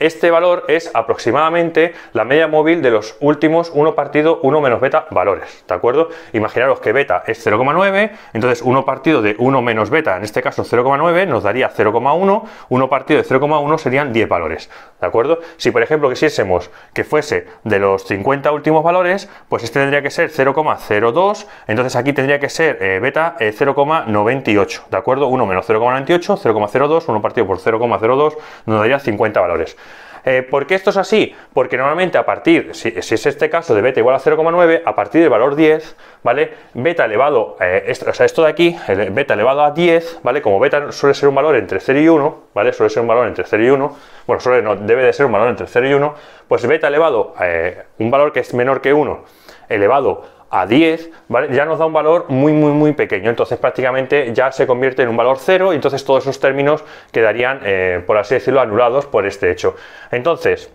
este valor es aproximadamente la media móvil de los últimos 1 partido 1 menos beta valores, ¿de acuerdo? Imaginaros que beta es 0,9, entonces 1 partido de 1 menos beta, en este caso 0,9, nos daría 0,1, 1 partido de 0,1 serían 10 valores, ¿de acuerdo? Si por ejemplo quisiésemos que fuese de los 50 últimos valores, pues este tendría que ser 0,02, entonces aquí tendría que ser eh, beta 0,98, eh, ¿de acuerdo? 1 menos 0,98, 0,02, 1 partido por 0,02 nos daría 50 valores. Eh, ¿Por qué esto es así? Porque normalmente a partir, si, es este caso de beta igual a 0,9, a partir del valor 10, ¿vale? Beta elevado, eh, esto, o sea, esto de aquí, beta elevado a 10, ¿vale? Como beta suele ser un valor entre 0 y 1, ¿vale? Suele ser un valor entre 0 y 1, bueno, suele, no, debe de ser un valor entre 0 y 1, pues beta elevado, eh, un valor que es menor que 1, elevado a 10, ¿vale? ya nos da un valor muy, muy, muy pequeño. Entonces prácticamente ya se convierte en un valor cero, y entonces todos esos términos quedarían, eh, por así decirlo, anulados por este hecho. Entonces,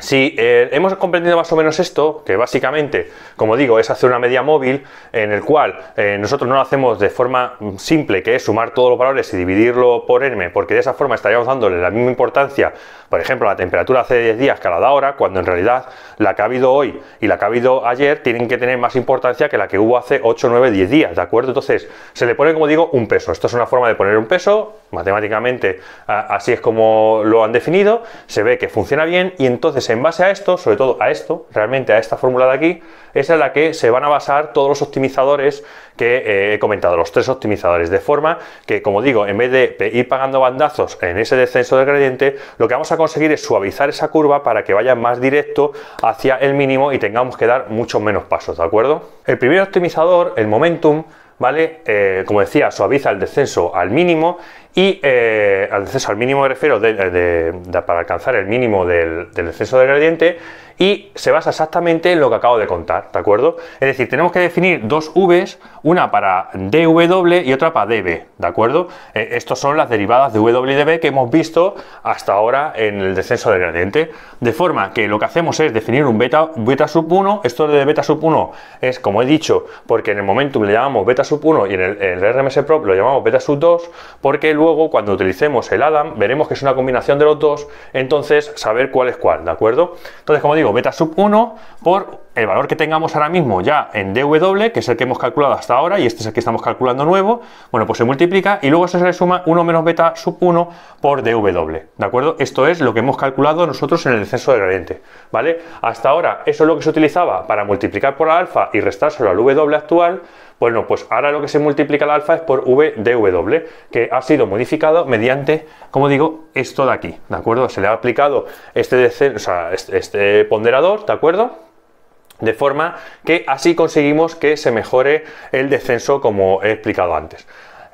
si eh, hemos comprendido más o menos esto, que básicamente, como digo, es hacer una media móvil en el cual eh, nosotros no lo hacemos de forma mm, simple, que es sumar todos los valores y dividirlo por n, porque de esa forma estaríamos dándole la misma importancia, por ejemplo, a la temperatura hace 10 días que a la de ahora, cuando en realidad la que ha habido hoy y la que ha habido ayer tienen que tener más importancia que la que hubo hace 8, 9, 10 días, ¿de acuerdo? Entonces, se le pone, como digo, un peso. Esto es una forma de poner un peso, matemáticamente así es como lo han definido, se ve que funciona bien y entonces en base a esto, sobre todo a esto, realmente a esta fórmula de aquí, es en la que se van a basar todos los optimizadores que eh, he comentado, los tres optimizadores, de forma que, como digo, en vez de ir pagando bandazos en ese descenso del gradiente, lo que vamos a conseguir es suavizar esa curva para que vaya más directo hacia el mínimo y tengamos que dar muchos menos pasos, ¿de acuerdo? El primer optimizador, el momentum, ¿vale? Eh, como decía, suaviza el descenso al mínimo y eh, al descenso al mínimo me refiero, de, para alcanzar el mínimo del, descenso exceso del gradiente, y se basa exactamente en lo que acabo de contar, ¿de acuerdo? Es decir, tenemos que definir dos Vs, una para DW y otra para DB, ¿de acuerdo? Eh, Estas son las derivadas de W y DB que hemos visto hasta ahora en el descenso del gradiente. De forma que lo que hacemos es definir un beta, beta sub 1, esto de beta sub 1 es, como he dicho, porque en el momentum le llamamos beta sub 1 y en el, RMS prop lo llamamos beta sub 2, porque luego luego, cuando utilicemos el ADAM, veremos que es una combinación de los dos, entonces saber cuál es cuál, ¿de acuerdo? Entonces, como digo, beta sub 1 por el valor que tengamos ahora mismo ya en DW, que es el que hemos calculado hasta ahora, y este es el que estamos calculando nuevo, bueno, pues se multiplica y luego se le suma 1 menos beta sub 1 por DW, ¿de acuerdo? Esto es lo que hemos calculado nosotros en el descenso de gradiente, ¿vale? Hasta ahora, eso es lo que se utilizaba para multiplicar por alfa y restárselo al W actual, bueno, pues ahora lo que se multiplica el alfa es por v dw, que ha sido modificado mediante, como digo, esto de aquí, ¿de acuerdo? Se le ha aplicado este, o sea, este, este ponderador, ¿de acuerdo? De forma que así conseguimos que se mejore el descenso como he explicado antes.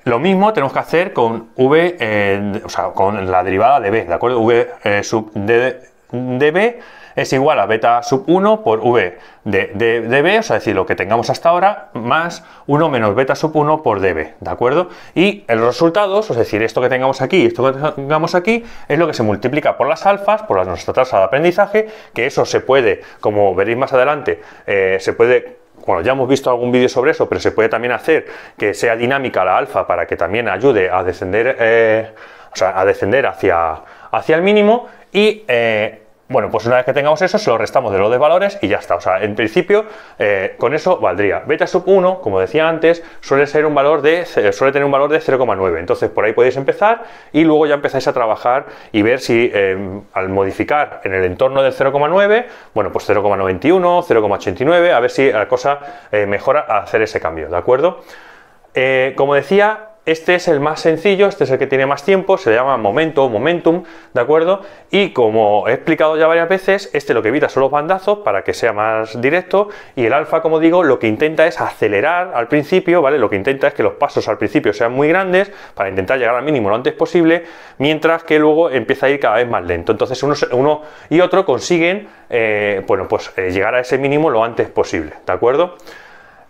Lo mismo tenemos que hacer con v, eh, o sea, con la derivada de b, ¿de acuerdo? v eh, sub de db es igual a beta sub 1 por V de, de, de B, o sea, es decir, lo que tengamos hasta ahora, más 1 menos beta sub 1 por dB, ¿de acuerdo? Y el resultado es decir, esto que tengamos aquí y esto que tengamos aquí, es lo que se multiplica por las alfas, por nuestra tasa de aprendizaje, que eso se puede, como veréis más adelante, eh, se puede bueno, ya hemos visto algún vídeo sobre eso, pero se puede también hacer que sea dinámica la alfa para que también ayude a descender, eh, o sea, a descender hacia, hacia el mínimo y eh, bueno, pues una vez que tengamos eso, se lo restamos de los de valores y ya está. O sea, en principio, eh, con eso valdría. Beta sub 1, como decía antes, suele, ser un valor de, suele tener un valor de 0,9. Entonces, por ahí podéis empezar y luego ya empezáis a trabajar y ver si em, al modificar en el entorno del 0,9, bueno, pues 0,91, 0,89, a ver si la cosa eh, mejora hacer ese cambio, ¿de acuerdo? Eh, como decía, este es el más sencillo, este es el que tiene más tiempo, se le llama momento o momentum, ¿de acuerdo? Y como he explicado ya varias veces, este lo que evita son los bandazos para que sea más directo y el alfa, como digo, lo que intenta es acelerar al principio, ¿vale? Lo que intenta es que los pasos al principio sean muy grandes para intentar llegar al mínimo lo antes posible, mientras que luego empieza a ir cada vez más lento. Entonces uno, y otro consiguen, eh, bueno, pues eh, llegar a ese mínimo lo antes posible, ¿de acuerdo?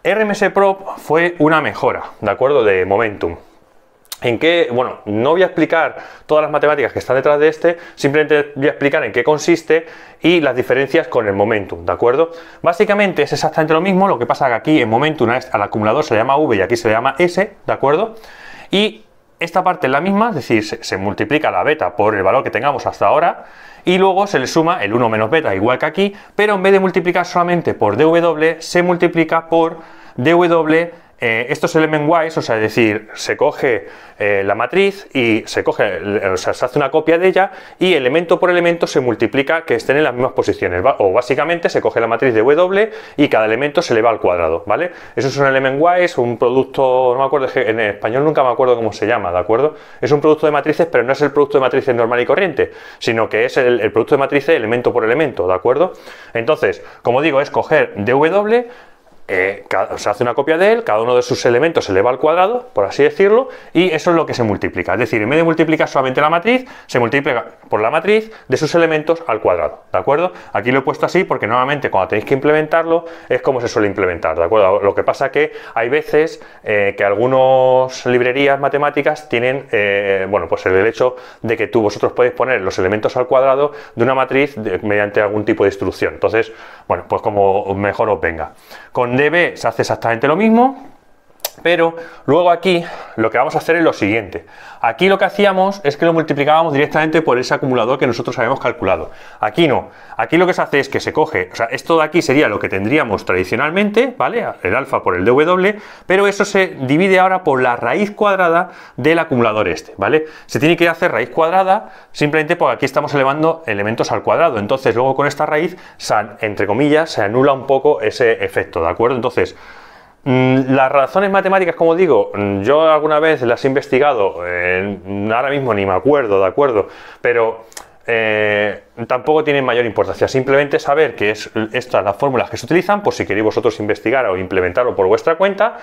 RMS Prop fue una mejora, ¿de acuerdo? De Momentum en qué, bueno, no voy a explicar todas las matemáticas que están detrás de este, simplemente voy a explicar en qué consiste y las diferencias con el momentum, ¿de acuerdo? Básicamente es exactamente lo mismo, lo que pasa que aquí en momentum este, al acumulador se le llama V y aquí se le llama S, ¿de acuerdo? Y esta parte es la misma, es decir, se, multiplica la beta por el valor que tengamos hasta ahora y luego se le suma el 1 menos beta, igual que aquí, pero en vez de multiplicar solamente por dw, se multiplica por dw eh, esto es o sea, es decir, se coge eh, la matriz y se coge, o sea, se hace una copia de ella y elemento por elemento se multiplica que estén en las mismas posiciones, o básicamente se coge la matriz de W y cada elemento se le va al cuadrado, ¿vale? Eso es un es un producto, no me acuerdo, en español nunca me acuerdo cómo se llama, ¿de acuerdo? Es un producto de matrices, pero no es el producto de matrices normal y corriente, sino que es el, producto de matrices elemento por elemento, ¿de acuerdo? Entonces, como digo, es coger W... Eh, se hace una copia de él, cada uno de sus elementos se eleva al cuadrado, por así decirlo, y eso es lo que se multiplica. Es decir, en vez de multiplicar solamente la matriz, se multiplica por la matriz de sus elementos al cuadrado, ¿de acuerdo? Aquí lo he puesto así porque normalmente cuando tenéis que implementarlo es como se suele implementar, ¿de acuerdo? Lo que pasa que hay veces eh, que algunas librerías matemáticas tienen, eh, bueno, pues el hecho de que tú vosotros podéis poner los elementos al cuadrado de una matriz mediante algún tipo de instrucción. Entonces, bueno, pues como mejor os venga. Con DB se hace exactamente lo mismo. Pero luego aquí lo que vamos a hacer es lo siguiente. Aquí lo que hacíamos es que lo multiplicábamos directamente por ese acumulador que nosotros habíamos calculado. Aquí no. Aquí lo que se hace es que se coge, o sea, esto de aquí sería lo que tendríamos tradicionalmente, ¿vale? El alfa por el dw, pero eso se divide ahora por la raíz cuadrada del acumulador este, ¿vale? Se tiene que hacer raíz cuadrada simplemente porque aquí estamos elevando elementos al cuadrado. Entonces luego con esta raíz, entre comillas, se anula un poco ese efecto, ¿de acuerdo? Entonces... Mm, las razones matemáticas, como digo, mm, yo alguna vez las he investigado, eh, ahora mismo ni me acuerdo, ¿de acuerdo? Pero eh, tampoco tienen mayor importancia. Simplemente saber que es estas las fórmulas que se utilizan por si queréis vosotros investigar o implementarlo por vuestra cuenta.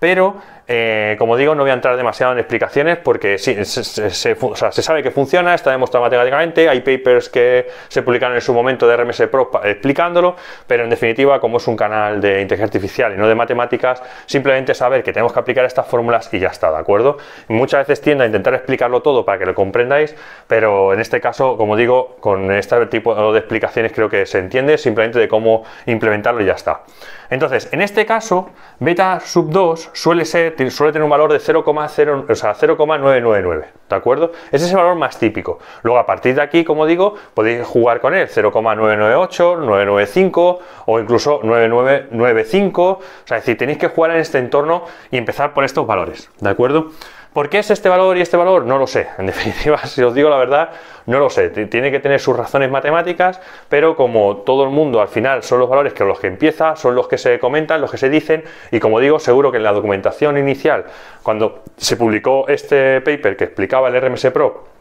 Pero, eh, como digo, no voy a entrar demasiado en explicaciones porque sí, se, sabe que funciona, está demostrado matemáticamente, hay papers que se publicaron en su momento de RMS Pro explicándolo, pero en definitiva, como es un canal de inteligencia artificial y no de matemáticas, simplemente saber que tenemos que aplicar estas fórmulas y ya está, ¿de acuerdo? Muchas veces tiendo a intentar explicarlo todo para que lo comprendáis, pero en este caso, como digo, con este tipo de explicaciones creo que se entiende, simplemente de cómo implementarlo y ya está. Entonces, en este caso, beta sub 2 suele, ser, suele tener un valor de 0,0, o 0,999, ¿de acuerdo? Ese es el valor más típico. Luego, a partir de aquí, como digo, podéis jugar con él, 0,998, 995 o incluso 9995, o sea, es decir, tenéis que jugar en este entorno y empezar por estos valores, ¿de acuerdo? ¿Por qué es este valor y este valor? No lo sé. En definitiva, si os digo la verdad, no lo sé. Tiene que tener sus razones matemáticas, pero como todo el mundo al final son los valores que los que empieza, son los que se comentan, los que se dicen, y como digo, seguro que en la documentación inicial, cuando se publicó este paper que explicaba el RMS Pro,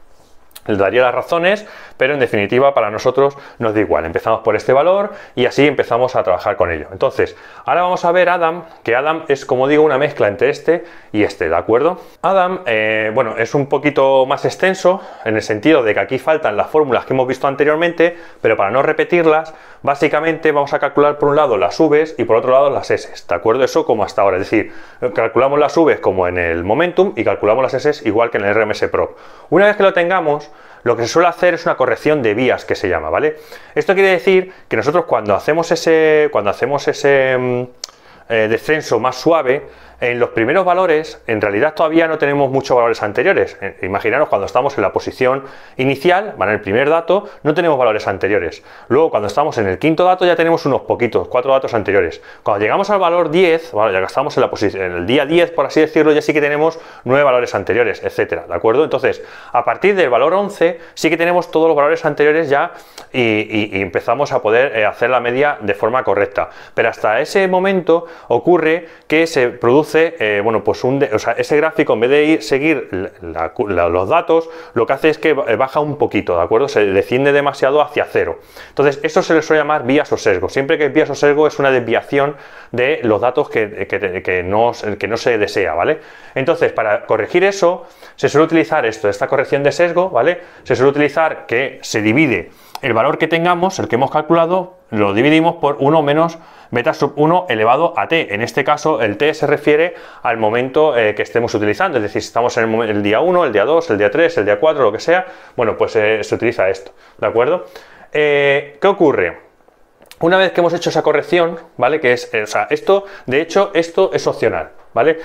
les daría las razones, pero en definitiva para nosotros nos da igual. Empezamos por este valor y así empezamos a trabajar con ello. Entonces, ahora vamos a ver Adam, que Adam es como digo una mezcla entre este y este, ¿de acuerdo? Adam, eh, bueno, es un poquito más extenso en el sentido de que aquí faltan las fórmulas que hemos visto anteriormente, pero para no repetirlas, Básicamente vamos a calcular por un lado las Vs y por otro lado las S, ¿de acuerdo? Eso como hasta ahora, es decir, calculamos las Vs como en el Momentum y calculamos las Ss igual que en el RMS Pro. Una vez que lo tengamos, lo que se suele hacer es una corrección de vías que se llama, ¿vale? Esto quiere decir que nosotros cuando hacemos ese, cuando hacemos ese mm, eh, descenso más suave, en los primeros valores, en realidad todavía no tenemos muchos valores anteriores. Eh, imaginaros cuando estamos en la posición inicial, en el primer dato, no tenemos valores anteriores. Luego cuando estamos en el quinto dato ya tenemos unos poquitos, cuatro datos anteriores. Cuando llegamos al valor 10, ya que estamos en, la posición, en el día 10, por así decirlo, ya sí que tenemos nueve valores anteriores, etcétera, ¿de acuerdo? Entonces, a partir del valor 11 sí que tenemos todos los valores anteriores ya y, y empezamos a poder eh, hacer la media de forma correcta. Pero hasta ese momento ocurre que se produce eh, bueno, pues ese gráfico en vez de ir, seguir los datos, lo que hace es que eh, baja un poquito, ¿de acuerdo? Se desciende demasiado hacia cero. Entonces, esto se le suele llamar vías o sesgo. Siempre que vías o sesgo es una desviación de los datos que, no, que no se desea, ¿vale? Entonces, para corregir eso, se suele utilizar esto, esta corrección de sesgo, ¿vale? Se suele utilizar que se divide el valor que tengamos, el que hemos calculado, lo dividimos por 1 menos beta sub 1 elevado a t. En este caso, el t se refiere al momento eh, que estemos utilizando, es decir, si estamos en el, día 1, el día 2, el día 3, el día 4, lo que sea, bueno, pues eh, se utiliza esto, ¿de acuerdo? Eh, ¿Qué ocurre? Una vez que hemos hecho esa corrección, ¿vale? Que es, o sea, esto, de hecho, esto es opcional, ¿vale?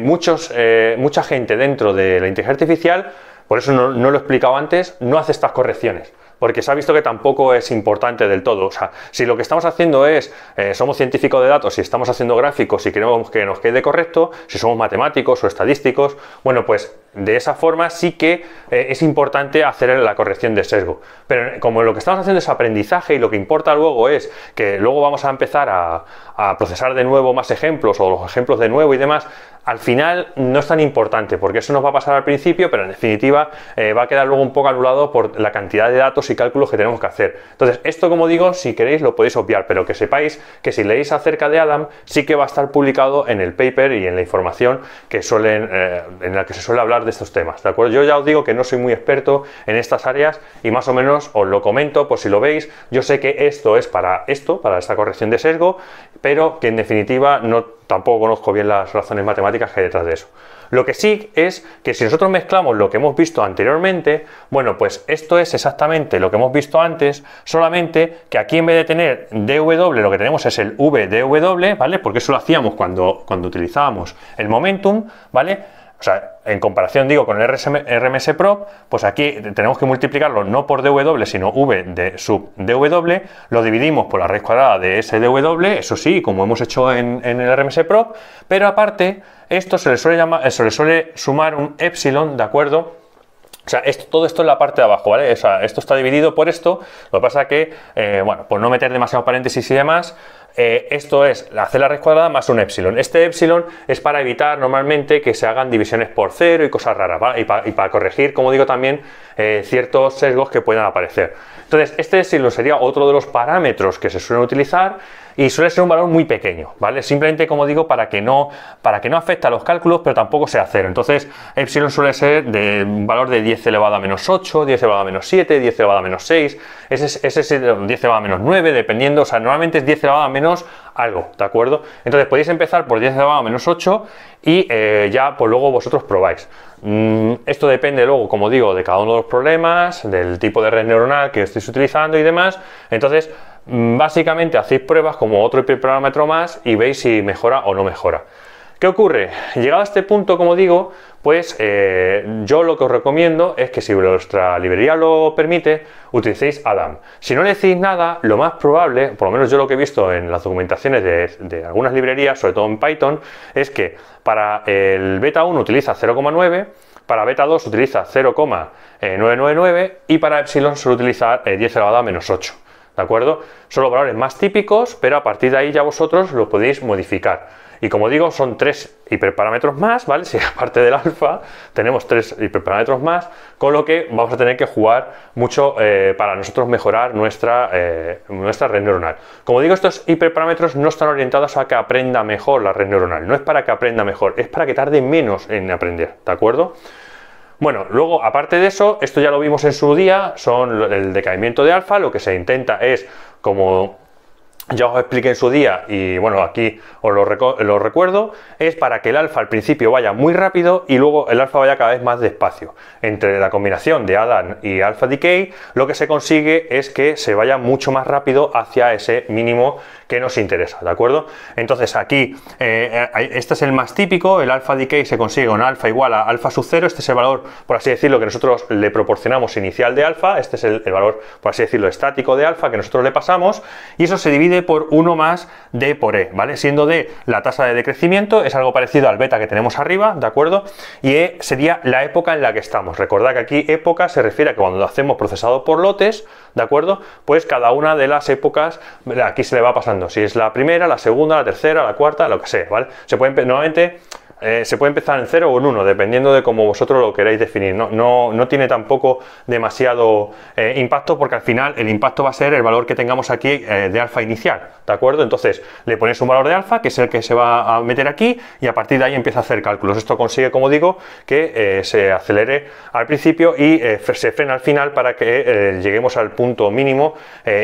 muchos, mucha gente dentro de la inteligencia artificial, por eso no lo he explicado antes, no hace estas correcciones porque se ha visto que tampoco es importante del todo. O sea, si lo que estamos haciendo es, eh, somos científicos de datos, si estamos haciendo gráficos, y queremos que nos quede correcto, si somos matemáticos o estadísticos, bueno, pues de esa forma sí que eh, es importante hacer la corrección de sesgo. Pero como lo que estamos haciendo es aprendizaje y lo que importa luego es que luego vamos a empezar a, procesar de nuevo más ejemplos o los ejemplos de nuevo y demás, al final no es tan importante porque eso nos va a pasar al principio, pero en definitiva eh, va a quedar luego un poco anulado por la cantidad de datos y cálculos que tenemos que hacer. Entonces, esto como digo, si queréis lo podéis obviar, pero que sepáis que si leéis acerca de Adam, sí que va a estar publicado en el paper y en la información que suelen, eh, en la que se suele hablar de estos temas, ¿de acuerdo? Yo ya os digo que no soy muy experto en estas áreas y más o menos os lo comento por si lo veis. Yo sé que esto es para esto, para esta corrección de sesgo, pero que en definitiva no tampoco conozco bien las razones matemáticas que hay detrás de eso. Lo que sí es que si nosotros mezclamos lo que hemos visto anteriormente, bueno, pues esto es exactamente lo que hemos visto antes, solamente que aquí en vez de tener dw, lo que tenemos es el VDW, ¿vale? Porque eso lo hacíamos cuando, cuando utilizábamos el momentum, ¿vale? O sea, en comparación, digo, con el RMS prop pues aquí tenemos que multiplicarlo no por dw, sino v de sub dw, lo dividimos por la raíz cuadrada de DW, eso sí, como hemos hecho en, el RMS Prop. pero aparte, esto se le suele, llamar, eh, se le suele sumar un epsilon, ¿de acuerdo? O sea, esto, todo esto en la parte de abajo, ¿vale? O sea, esto está dividido por esto, lo que pasa que, eh, bueno, por no meter demasiados paréntesis y demás, eh, esto es la celda raíz cuadrada más un epsilon. Este epsilon es para evitar normalmente que se hagan divisiones por cero y cosas raras, y, para corregir, como digo también, eh, ciertos sesgos que puedan aparecer. Entonces, este epsilon sería otro de los parámetros que se suelen utilizar y suele ser un valor muy pequeño, ¿vale? Simplemente, como digo, para que no, para que no afecte a los cálculos, pero tampoco sea cero. Entonces, epsilon suele ser de un valor de 10 elevado a menos 8, 10 elevado a menos 7, 10 elevado a menos 6, ese es, ese 10 elevado a menos 9, dependiendo, o sea, normalmente es 10 elevado a menos algo, ¿de acuerdo? Entonces, podéis empezar por 10 elevado a menos 8 y eh, ya, pues luego vosotros probáis. Mm, esto depende luego, como digo, de cada uno de los problemas, del tipo de red neuronal que estéis utilizando y demás. Entonces, Mm, básicamente hacéis pruebas como otro hiperparámetro más y veis si mejora o no mejora. ¿Qué ocurre? Llegado a este punto, como digo, pues eh, yo lo que os recomiendo es que si vuestra librería lo permite, utilicéis Adam. Si no le decís nada, lo más probable, por lo menos yo lo que he visto en las documentaciones de, algunas librerías, sobre todo en Python, es que para el beta 1 utiliza 0,9, para beta 2 utiliza 0,999 y para epsilon solo utiliza 10 eh, a menos 8. ¿de acuerdo? Son los valores más típicos, pero a partir de ahí ya vosotros lo podéis modificar. Y como digo, son tres hiperparámetros más, ¿vale? Si aparte del alfa tenemos tres hiperparámetros más, con lo que vamos a tener que jugar mucho eh, para nosotros mejorar nuestra, eh, nuestra red neuronal. Como digo, estos hiperparámetros no están orientados a que aprenda mejor la red neuronal, no es para que aprenda mejor, es para que tarde menos en aprender, ¿de acuerdo? Bueno, luego, aparte de eso, esto ya lo vimos en su día, son el decaimiento de alfa, lo que se intenta es como ya os expliqué en su día y bueno, aquí os lo, recuerdo, es para que el alfa al principio vaya muy rápido y luego el alfa vaya cada vez más despacio. Entre la combinación de Adam y alfa decay, lo que se consigue es que se vaya mucho más rápido hacia ese mínimo que nos interesa, ¿de acuerdo? Entonces aquí, eh, eh, este es el más típico, el alfa decay se consigue con alfa igual a alfa sub 0, este es el valor, por así decirlo, que nosotros le proporcionamos inicial de alfa, este es el valor, por así decirlo, estático de alfa que nosotros le pasamos, y eso se divide por 1 más de por E, ¿vale? Siendo D la tasa de decrecimiento, es algo parecido al beta que tenemos arriba, ¿de acuerdo? Y E sería la época en la que estamos. Recordad que aquí época se refiere a que cuando lo hacemos procesado por lotes, ¿de acuerdo? Pues cada una de las épocas aquí se le va pasando. Si es la primera, la segunda, la tercera, la cuarta, lo que sea, ¿vale? Se pueden, nuevamente, eh, se puede empezar en 0 o en 1, dependiendo de cómo vosotros lo queráis definir. No, tiene tampoco demasiado eh, impacto porque al final el impacto va a ser el valor que tengamos aquí eh, de alfa inicial, ¿de acuerdo? Entonces le ponéis un valor de alfa, que es el que se va a meter aquí, y a partir de ahí empieza a hacer cálculos. Esto consigue, como digo, que se acelere al principio y se frena al final para que lleguemos al punto mínimo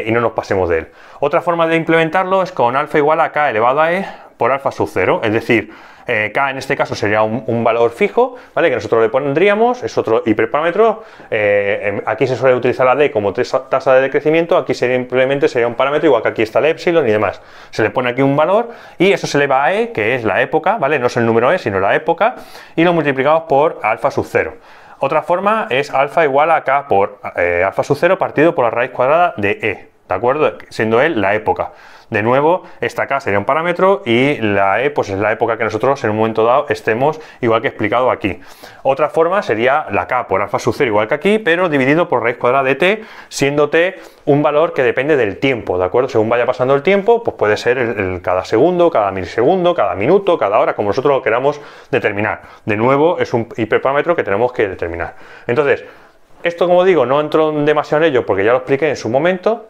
y no nos pasemos de él. Otra forma de implementarlo es con alfa igual a k elevado a e por alfa sub 0, es decir, eh, K en este caso sería un, valor fijo, ¿vale? Que nosotros le pondríamos, es otro hiperparámetro, eh, em, aquí se suele utilizar la D como tasa de decrecimiento, aquí simplemente sería un parámetro igual que aquí está el epsilon y demás. Se le pone aquí un valor y eso se le va a E, que es la época, ¿vale? No es el número E, sino la época, y lo multiplicamos por alfa sub 0. Otra forma es alfa igual a K por eh, alfa sub 0 partido por la raíz cuadrada de E, ¿de acuerdo? Siendo él la época. De nuevo, esta K sería un parámetro y la E pues es la época que nosotros en un momento dado estemos igual que explicado aquí. Otra forma sería la K por alfa sub 0 igual que aquí, pero dividido por raíz cuadrada de T, siendo T un valor que depende del tiempo, ¿de acuerdo? Según vaya pasando el tiempo, pues puede ser el, cada segundo, cada milisegundo, cada minuto, cada hora, como nosotros lo queramos determinar. De nuevo, es un hiperparámetro que tenemos que determinar. Entonces, esto como digo, no entro demasiado en ello porque ya lo expliqué en su momento,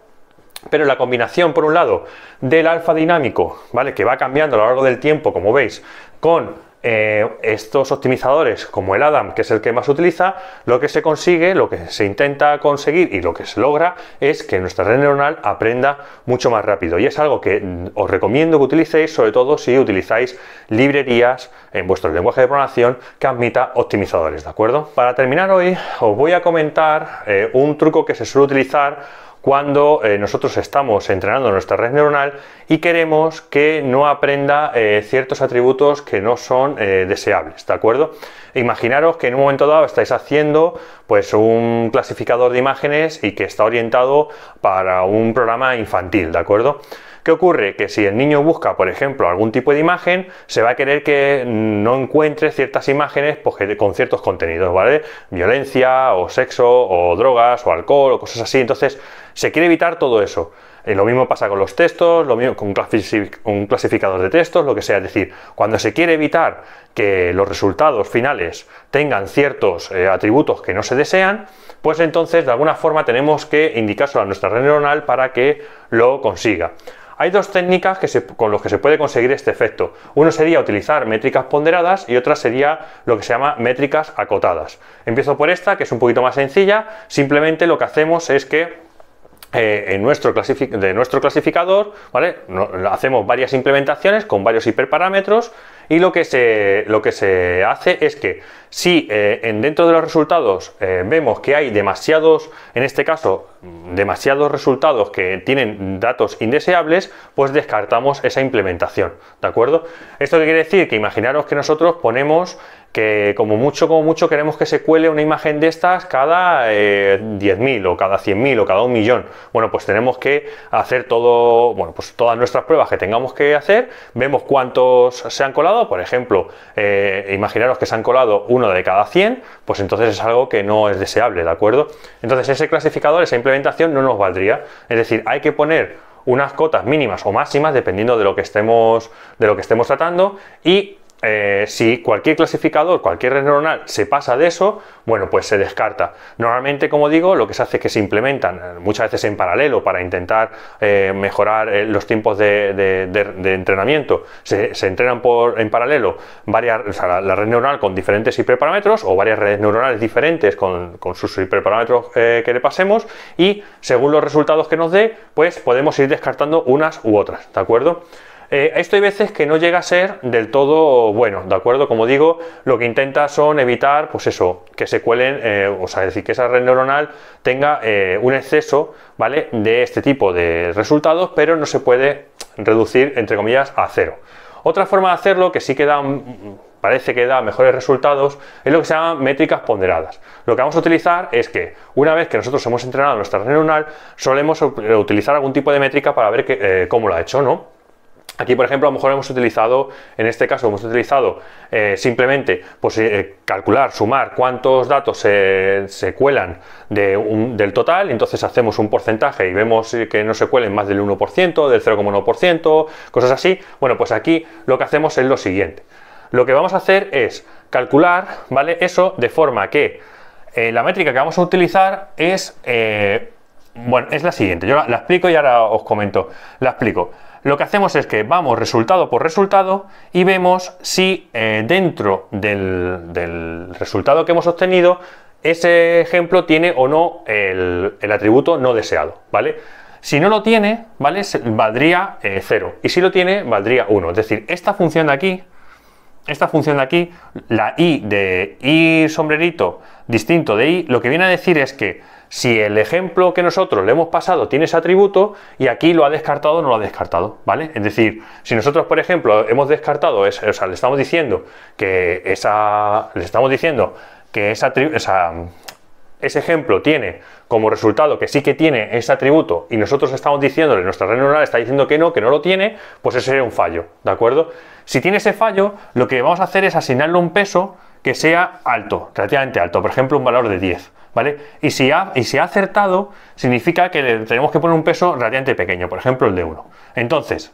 pero la combinación, por un lado, del alfa dinámico, ¿vale? Que va cambiando a lo largo del tiempo, como veis, con eh, estos optimizadores como el ADAM, que es el que más utiliza, lo que se consigue, lo que se intenta conseguir y lo que se logra es que nuestra red neuronal aprenda mucho más rápido. Y es algo que os recomiendo que utilicéis, sobre todo si utilizáis librerías en vuestro lenguaje de programación que admita optimizadores, ¿de acuerdo? Para terminar hoy, os voy a comentar eh, un truco que se suele utilizar cuando eh, nosotros estamos entrenando nuestra red neuronal y queremos que no aprenda eh, ciertos atributos que no son eh, deseables, ¿de acuerdo? Imaginaros que en un momento dado estáis haciendo pues un clasificador de imágenes y que está orientado para un programa infantil, ¿de acuerdo? ¿Qué ocurre? Que si el niño busca, por ejemplo, algún tipo de imagen, se va a querer que no encuentre ciertas imágenes pues, con ciertos contenidos, ¿vale? Violencia o sexo o drogas o alcohol o cosas así. Entonces, se quiere evitar todo eso. Eh, lo mismo pasa con los textos, lo mismo con un clasificador de textos, lo que sea. Es decir, cuando se quiere evitar que los resultados finales tengan ciertos eh, atributos que no se desean, pues entonces de alguna forma tenemos que indicárselo a nuestra red neuronal para que lo consiga. Hay dos técnicas con las que se puede conseguir este efecto. Uno sería utilizar métricas ponderadas y otra sería lo que se llama métricas acotadas. Empiezo por esta, que es un poquito más sencilla. Simplemente lo que hacemos es que eh, en nuestro de nuestro clasificador, ¿vale? hacemos varias implementaciones con varios hiperparámetros y lo que se, lo que se hace es que si eh, en dentro de los resultados eh, vemos que hay demasiados, en este caso, demasiados resultados que tienen datos indeseables, pues descartamos esa implementación, ¿de acuerdo? Esto quiere decir que imaginaros que nosotros ponemos que como mucho, como mucho queremos que se cuele una imagen de estas cada 10.000 eh, o cada 100.000 o cada un millón. Bueno, pues tenemos que hacer todo, bueno, pues todas nuestras pruebas que tengamos que hacer, vemos cuántos se han colado, por ejemplo, eh, imaginaros que se han colado uno de cada 100, pues entonces es algo que no es deseable, ¿de acuerdo? Entonces ese clasificador, esa implementación no nos valdría, es decir, hay que poner unas cotas mínimas o máximas dependiendo de lo que estemos de lo que estemos tratando y eh, si cualquier clasificador, cualquier red neuronal se pasa de eso, bueno, pues se descarta. Normalmente, como digo, lo que se hace es que se implementan eh, muchas veces en paralelo para intentar eh, mejorar los tiempos de, entrenamiento. Se, entrenan por, en paralelo varias, o sea, la, red neuronal con diferentes hiperparámetros o varias redes neuronales diferentes con, con sus hiperparámetros que le pasemos y según los resultados que nos dé, pues podemos ir descartando unas u otras, ¿de acuerdo? Eh, esto hay veces que no llega a ser del todo bueno, ¿de acuerdo? Como digo, lo que intenta son evitar, pues eso, que se cuelen, eh, o sea, decir, que esa red neuronal tenga eh, un exceso, ¿vale? De este tipo de resultados, pero no se puede reducir, entre comillas, a cero. Otra forma de hacerlo que sí que mm, parece que da mejores resultados, es lo que se llaman métricas ponderadas. Lo que vamos a utilizar es que una vez que nosotros hemos entrenado nuestra red neuronal, solemos utilizar algún tipo de métrica para ver cómo lo ha hecho, ¿no? Aquí, por ejemplo, a lo mejor hemos utilizado, en este caso, hemos utilizado eh, simplemente pues, eh, calcular, sumar cuántos datos se, cuelan del total, entonces hacemos un porcentaje y vemos eh, que no se cuelen más del 1%, del 0,1%, cosas así. Bueno, pues aquí lo que hacemos es lo siguiente. Lo que vamos a hacer es calcular ¿vale? eso de forma que la métrica que vamos a utilizar es... bueno, es la siguiente, yo la, la explico y ahora os comento. La explico lo que hacemos es que vamos resultado por resultado y vemos si eh, dentro del, resultado que hemos obtenido ese ejemplo tiene o no el, atributo no deseado, ¿vale? Si no lo tiene, ¿vale? Valdría 0. Eh, y si lo tiene, valdría 1. Es decir, esta función de aquí, esta función de aquí, la i de i sombrerito distinto de i, lo que viene a decir es que si el ejemplo que nosotros le hemos pasado tiene ese atributo y aquí lo ha descartado o no lo ha descartado, ¿vale? Es decir, si nosotros, por ejemplo, hemos descartado, o sea, le estamos diciendo que esa, le estamos diciendo que esa, ese ejemplo tiene como resultado que sí que tiene ese atributo y nosotros estamos diciéndole, nuestra red neuronal está diciendo que no, que no lo tiene, pues ese sería un fallo, ¿de acuerdo? Si tiene ese fallo, lo que vamos a hacer es asignarle un peso que sea alto, relativamente alto, por ejemplo, un valor de 10. ¿vale? Y si ha, y ha acertado, significa que tenemos que poner un peso radiante pequeño, por ejemplo el de 1. Entonces,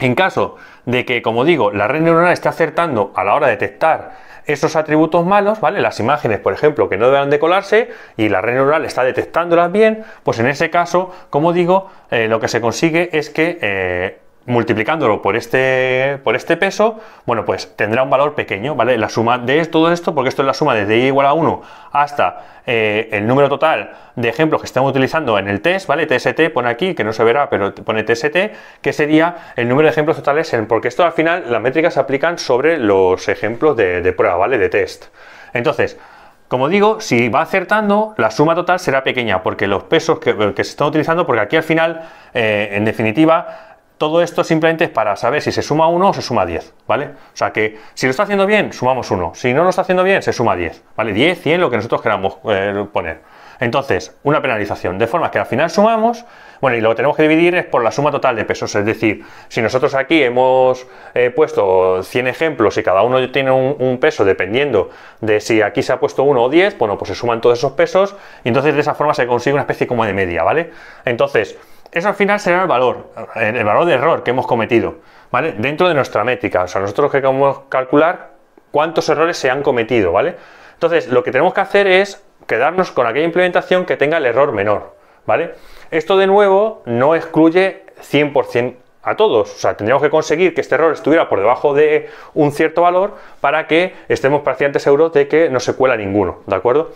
en caso de que, como digo, la red neuronal esté acertando a la hora de detectar esos atributos malos, ¿vale? Las imágenes, por ejemplo, que no deberán de colarse y la red neuronal está detectándolas bien, pues en ese caso, como digo, eh, lo que se consigue es que eh, multiplicándolo por este, por este peso, bueno, pues tendrá un valor pequeño, ¿vale? La suma de todo esto, porque esto es la suma desde i igual a 1 hasta eh, el número total de ejemplos que estamos utilizando en el test, ¿vale? TST pone aquí, que no se verá, pero pone TST, que sería el número de ejemplos totales, en, porque esto al final las métricas se aplican sobre los ejemplos de, prueba, ¿vale? De test. Entonces, como digo, si va acertando, la suma total será pequeña, porque los pesos que, se están utilizando, porque aquí al final, eh, en definitiva, todo esto simplemente es para saber si se suma 1 o se suma 10, ¿vale? O sea que si lo está haciendo bien, sumamos 1. Si no lo está haciendo bien, se suma 10, ¿vale? 10, 100, lo que nosotros queramos eh, poner. Entonces, una penalización, de forma que al final sumamos, bueno, y lo que tenemos que dividir es por la suma total de pesos, es decir, si nosotros aquí hemos eh, puesto 100 ejemplos y cada uno tiene un, un, peso dependiendo de si aquí se ha puesto 1 o 10, bueno, pues se suman todos esos pesos y entonces de esa forma se consigue una especie como de media, ¿vale? Entonces, eso al final será el valor, el valor de error que hemos cometido, ¿vale? Dentro de nuestra métrica, o sea, nosotros que queremos calcular cuántos errores se han cometido, ¿vale? Entonces, lo que tenemos que hacer es quedarnos con aquella implementación que tenga el error menor, ¿vale? Esto de nuevo no excluye 100% a todos, o sea, tendríamos que conseguir que este error estuviera por debajo de un cierto valor para que estemos prácticamente seguros de que no se cuela ninguno, ¿de acuerdo?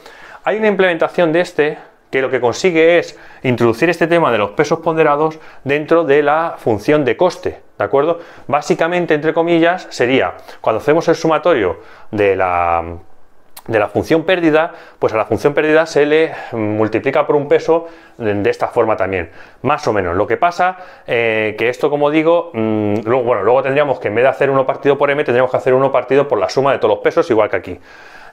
Hay una implementación de este que lo que consigue es introducir este tema de los pesos ponderados dentro de la función de coste, ¿de acuerdo? Básicamente, entre comillas, sería cuando hacemos el sumatorio de la función pérdida, pues a la función pérdida se le multiplica por un peso de esta forma también, más o menos. Lo que pasa es eh, que esto, como digo, mm, luego, bueno, luego tendríamos que en vez de hacer uno partido por m, tendríamos que hacer uno partido por la suma de todos los pesos, igual que aquí.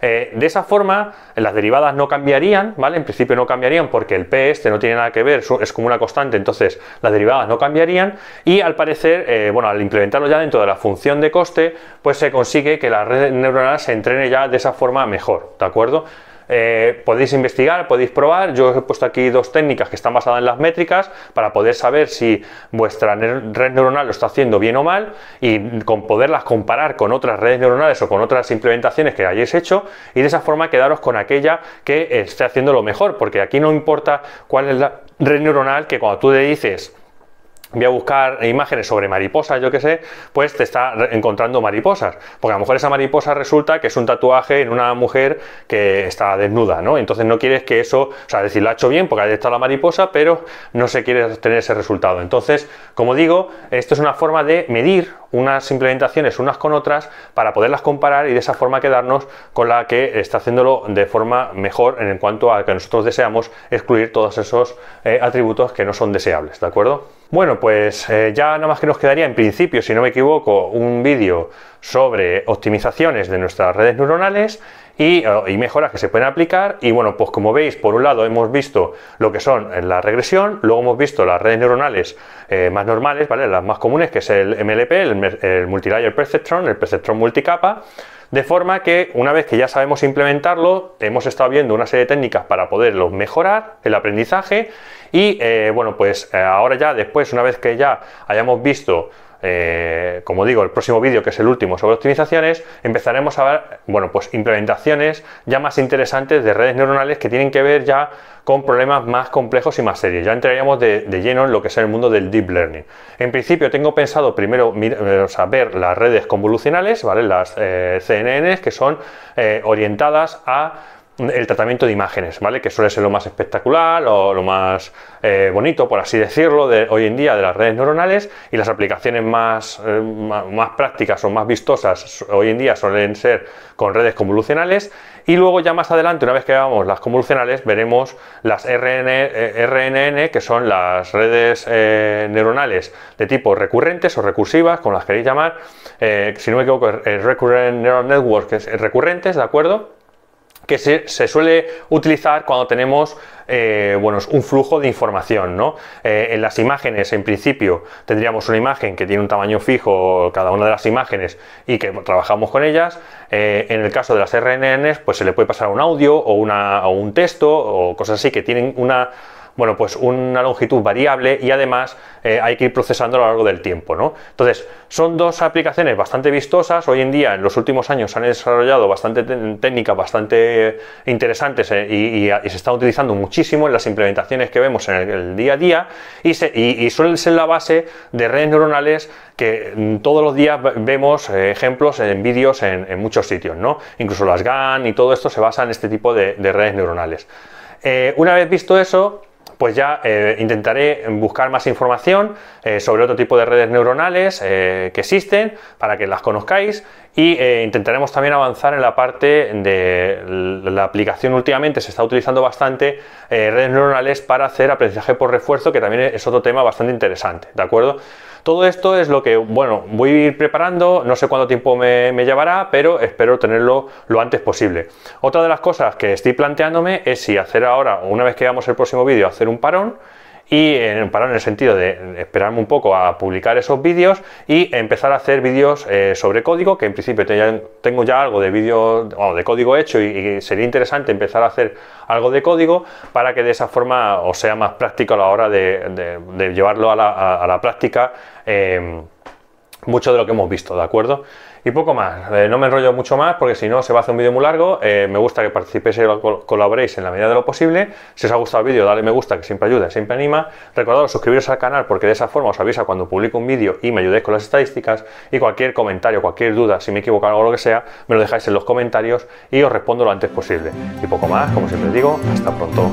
Eh, de esa forma, las derivadas no cambiarían, ¿vale? En principio no cambiarían porque el P este no tiene nada que ver, es como una constante, entonces las derivadas no cambiarían y al parecer, eh, bueno, al implementarlo ya dentro de la función de coste, pues se consigue que la red neuronal se entrene ya de esa forma mejor, ¿de acuerdo? Eh, podéis investigar, podéis probar. Yo os he puesto aquí dos técnicas que están basadas en las métricas para poder saber si vuestra red neuronal lo está haciendo bien o mal y con poderlas comparar con otras redes neuronales o con otras implementaciones que hayáis hecho y de esa forma quedaros con aquella que esté haciendo lo mejor, porque aquí no importa cuál es la red neuronal que cuando tú le dices voy a buscar imágenes sobre mariposas, yo que sé, pues te está encontrando mariposas. Porque a lo mejor esa mariposa resulta que es un tatuaje en una mujer que está desnuda, ¿no? Entonces no quieres que eso, o sea, decir, la ha hecho bien porque ha detectado la mariposa, pero no se quiere tener ese resultado. Entonces, como digo, esto es una forma de medir unas implementaciones unas con otras para poderlas comparar y de esa forma quedarnos con la que está haciéndolo de forma mejor en cuanto a que nosotros deseamos excluir todos esos eh, atributos que no son deseables, ¿de acuerdo? Bueno, pues eh, ya nada más que nos quedaría en principio, si no me equivoco, un vídeo sobre optimizaciones de nuestras redes neuronales eh, y, mejoras que se pueden aplicar. Y bueno, pues como veis, por un lado hemos visto lo que son eh, la regresión, luego hemos visto las redes neuronales eh, más normales, ¿vale? Las más comunes, que es el MLP, el, Multilayer Perceptron, el Perceptron Multicapa. De forma que una vez que ya sabemos implementarlo, hemos estado viendo una serie de técnicas para poderlo mejorar, el aprendizaje, y bueno, pues ahora ya después, una vez que ya hayamos visto eh, como digo, el próximo vídeo, que es el último sobre optimizaciones, empezaremos a ver, bueno, pues implementaciones ya más interesantes de redes neuronales que tienen que ver ya con problemas más complejos y más serios. Ya entraríamos de, lleno en lo que es el mundo del deep learning. En principio tengo pensado primero eh, o ver las redes convolucionales, ¿vale? Las eh, CNN CNNs que son orientadas a el tratamiento de imágenes, ¿vale? Que suele ser lo más espectacular o lo más eh, bonito, por así decirlo, de hoy en día de las redes neuronales y las aplicaciones más, eh, más, prácticas o más vistosas hoy en día suelen ser con redes convolucionales y luego ya más adelante, una vez que veamos las convolucionales, veremos las RNN, eh, que son las redes neuronales de tipo recurrentes o recursivas, como las queréis llamar, si no me equivoco, Recurrent Neural Network, que es recurrentes, ¿de acuerdo? que se, suele utilizar cuando tenemos eh, un flujo de información. Eh, en las imágenes, en principio, tendríamos una imagen que tiene un tamaño fijo cada una de las imágenes y que trabajamos con ellas. Eh, en el caso de las RNNs, pues se le puede pasar un audio o, una, o un texto o cosas así que tienen una bueno, pues una longitud variable y además eh, hay que ir procesando a lo largo del tiempo, Entonces, son dos aplicaciones bastante vistosas. Hoy en día, en los últimos años, se han desarrollado bastante técnicas bastante interesantes eh, y, se están utilizando muchísimo en las implementaciones que vemos en el, día a día y, suelen ser la base de redes neuronales que mm, todos los días vemos eh, ejemplos en vídeos en, muchos sitios, ¿no? Incluso las GAN y todo esto se basa en este tipo de, redes neuronales. una vez visto eso, pues ya eh, intentaré buscar más información eh, sobre otro tipo de redes neuronales eh, que existen para que las conozcáis y intentaremos también avanzar en la parte de la aplicación últimamente se está utilizando bastante redes neuronales para hacer aprendizaje por refuerzo que también es otro tema bastante interesante, ¿de acuerdo? Todo esto es lo que, bueno, voy a ir preparando, no sé cuánto tiempo me, llevará, pero espero tenerlo lo antes posible. Otra de las cosas que estoy planteándome es si hacer ahora, una vez que veamos el próximo vídeo, hacer un parón y en, parar en el sentido de esperarme un poco a publicar esos vídeos y empezar a hacer vídeos eh, sobre código, que en principio tengo ya algo de vídeo, bueno, de código hecho y, sería interesante empezar a hacer algo de código para que de esa forma os sea más práctico a la hora de, llevarlo a la, práctica eh, mucho de lo que hemos visto, ¿de acuerdo? Y poco más, no me enrollo mucho más porque si no se va a hacer un vídeo muy largo. Eh, me gusta que participéis y colaboréis en la medida de lo posible. Si os ha gustado el vídeo, dale me gusta que siempre ayuda, siempre anima. Recordad suscribiros al canal porque de esa forma os avisa cuando publico un vídeo y me ayudéis con las estadísticas. Y cualquier comentario, cualquier duda, si me he equivocado o lo que sea, me lo dejáis en los comentarios y os respondo lo antes posible. Y poco más, como siempre digo, hasta pronto.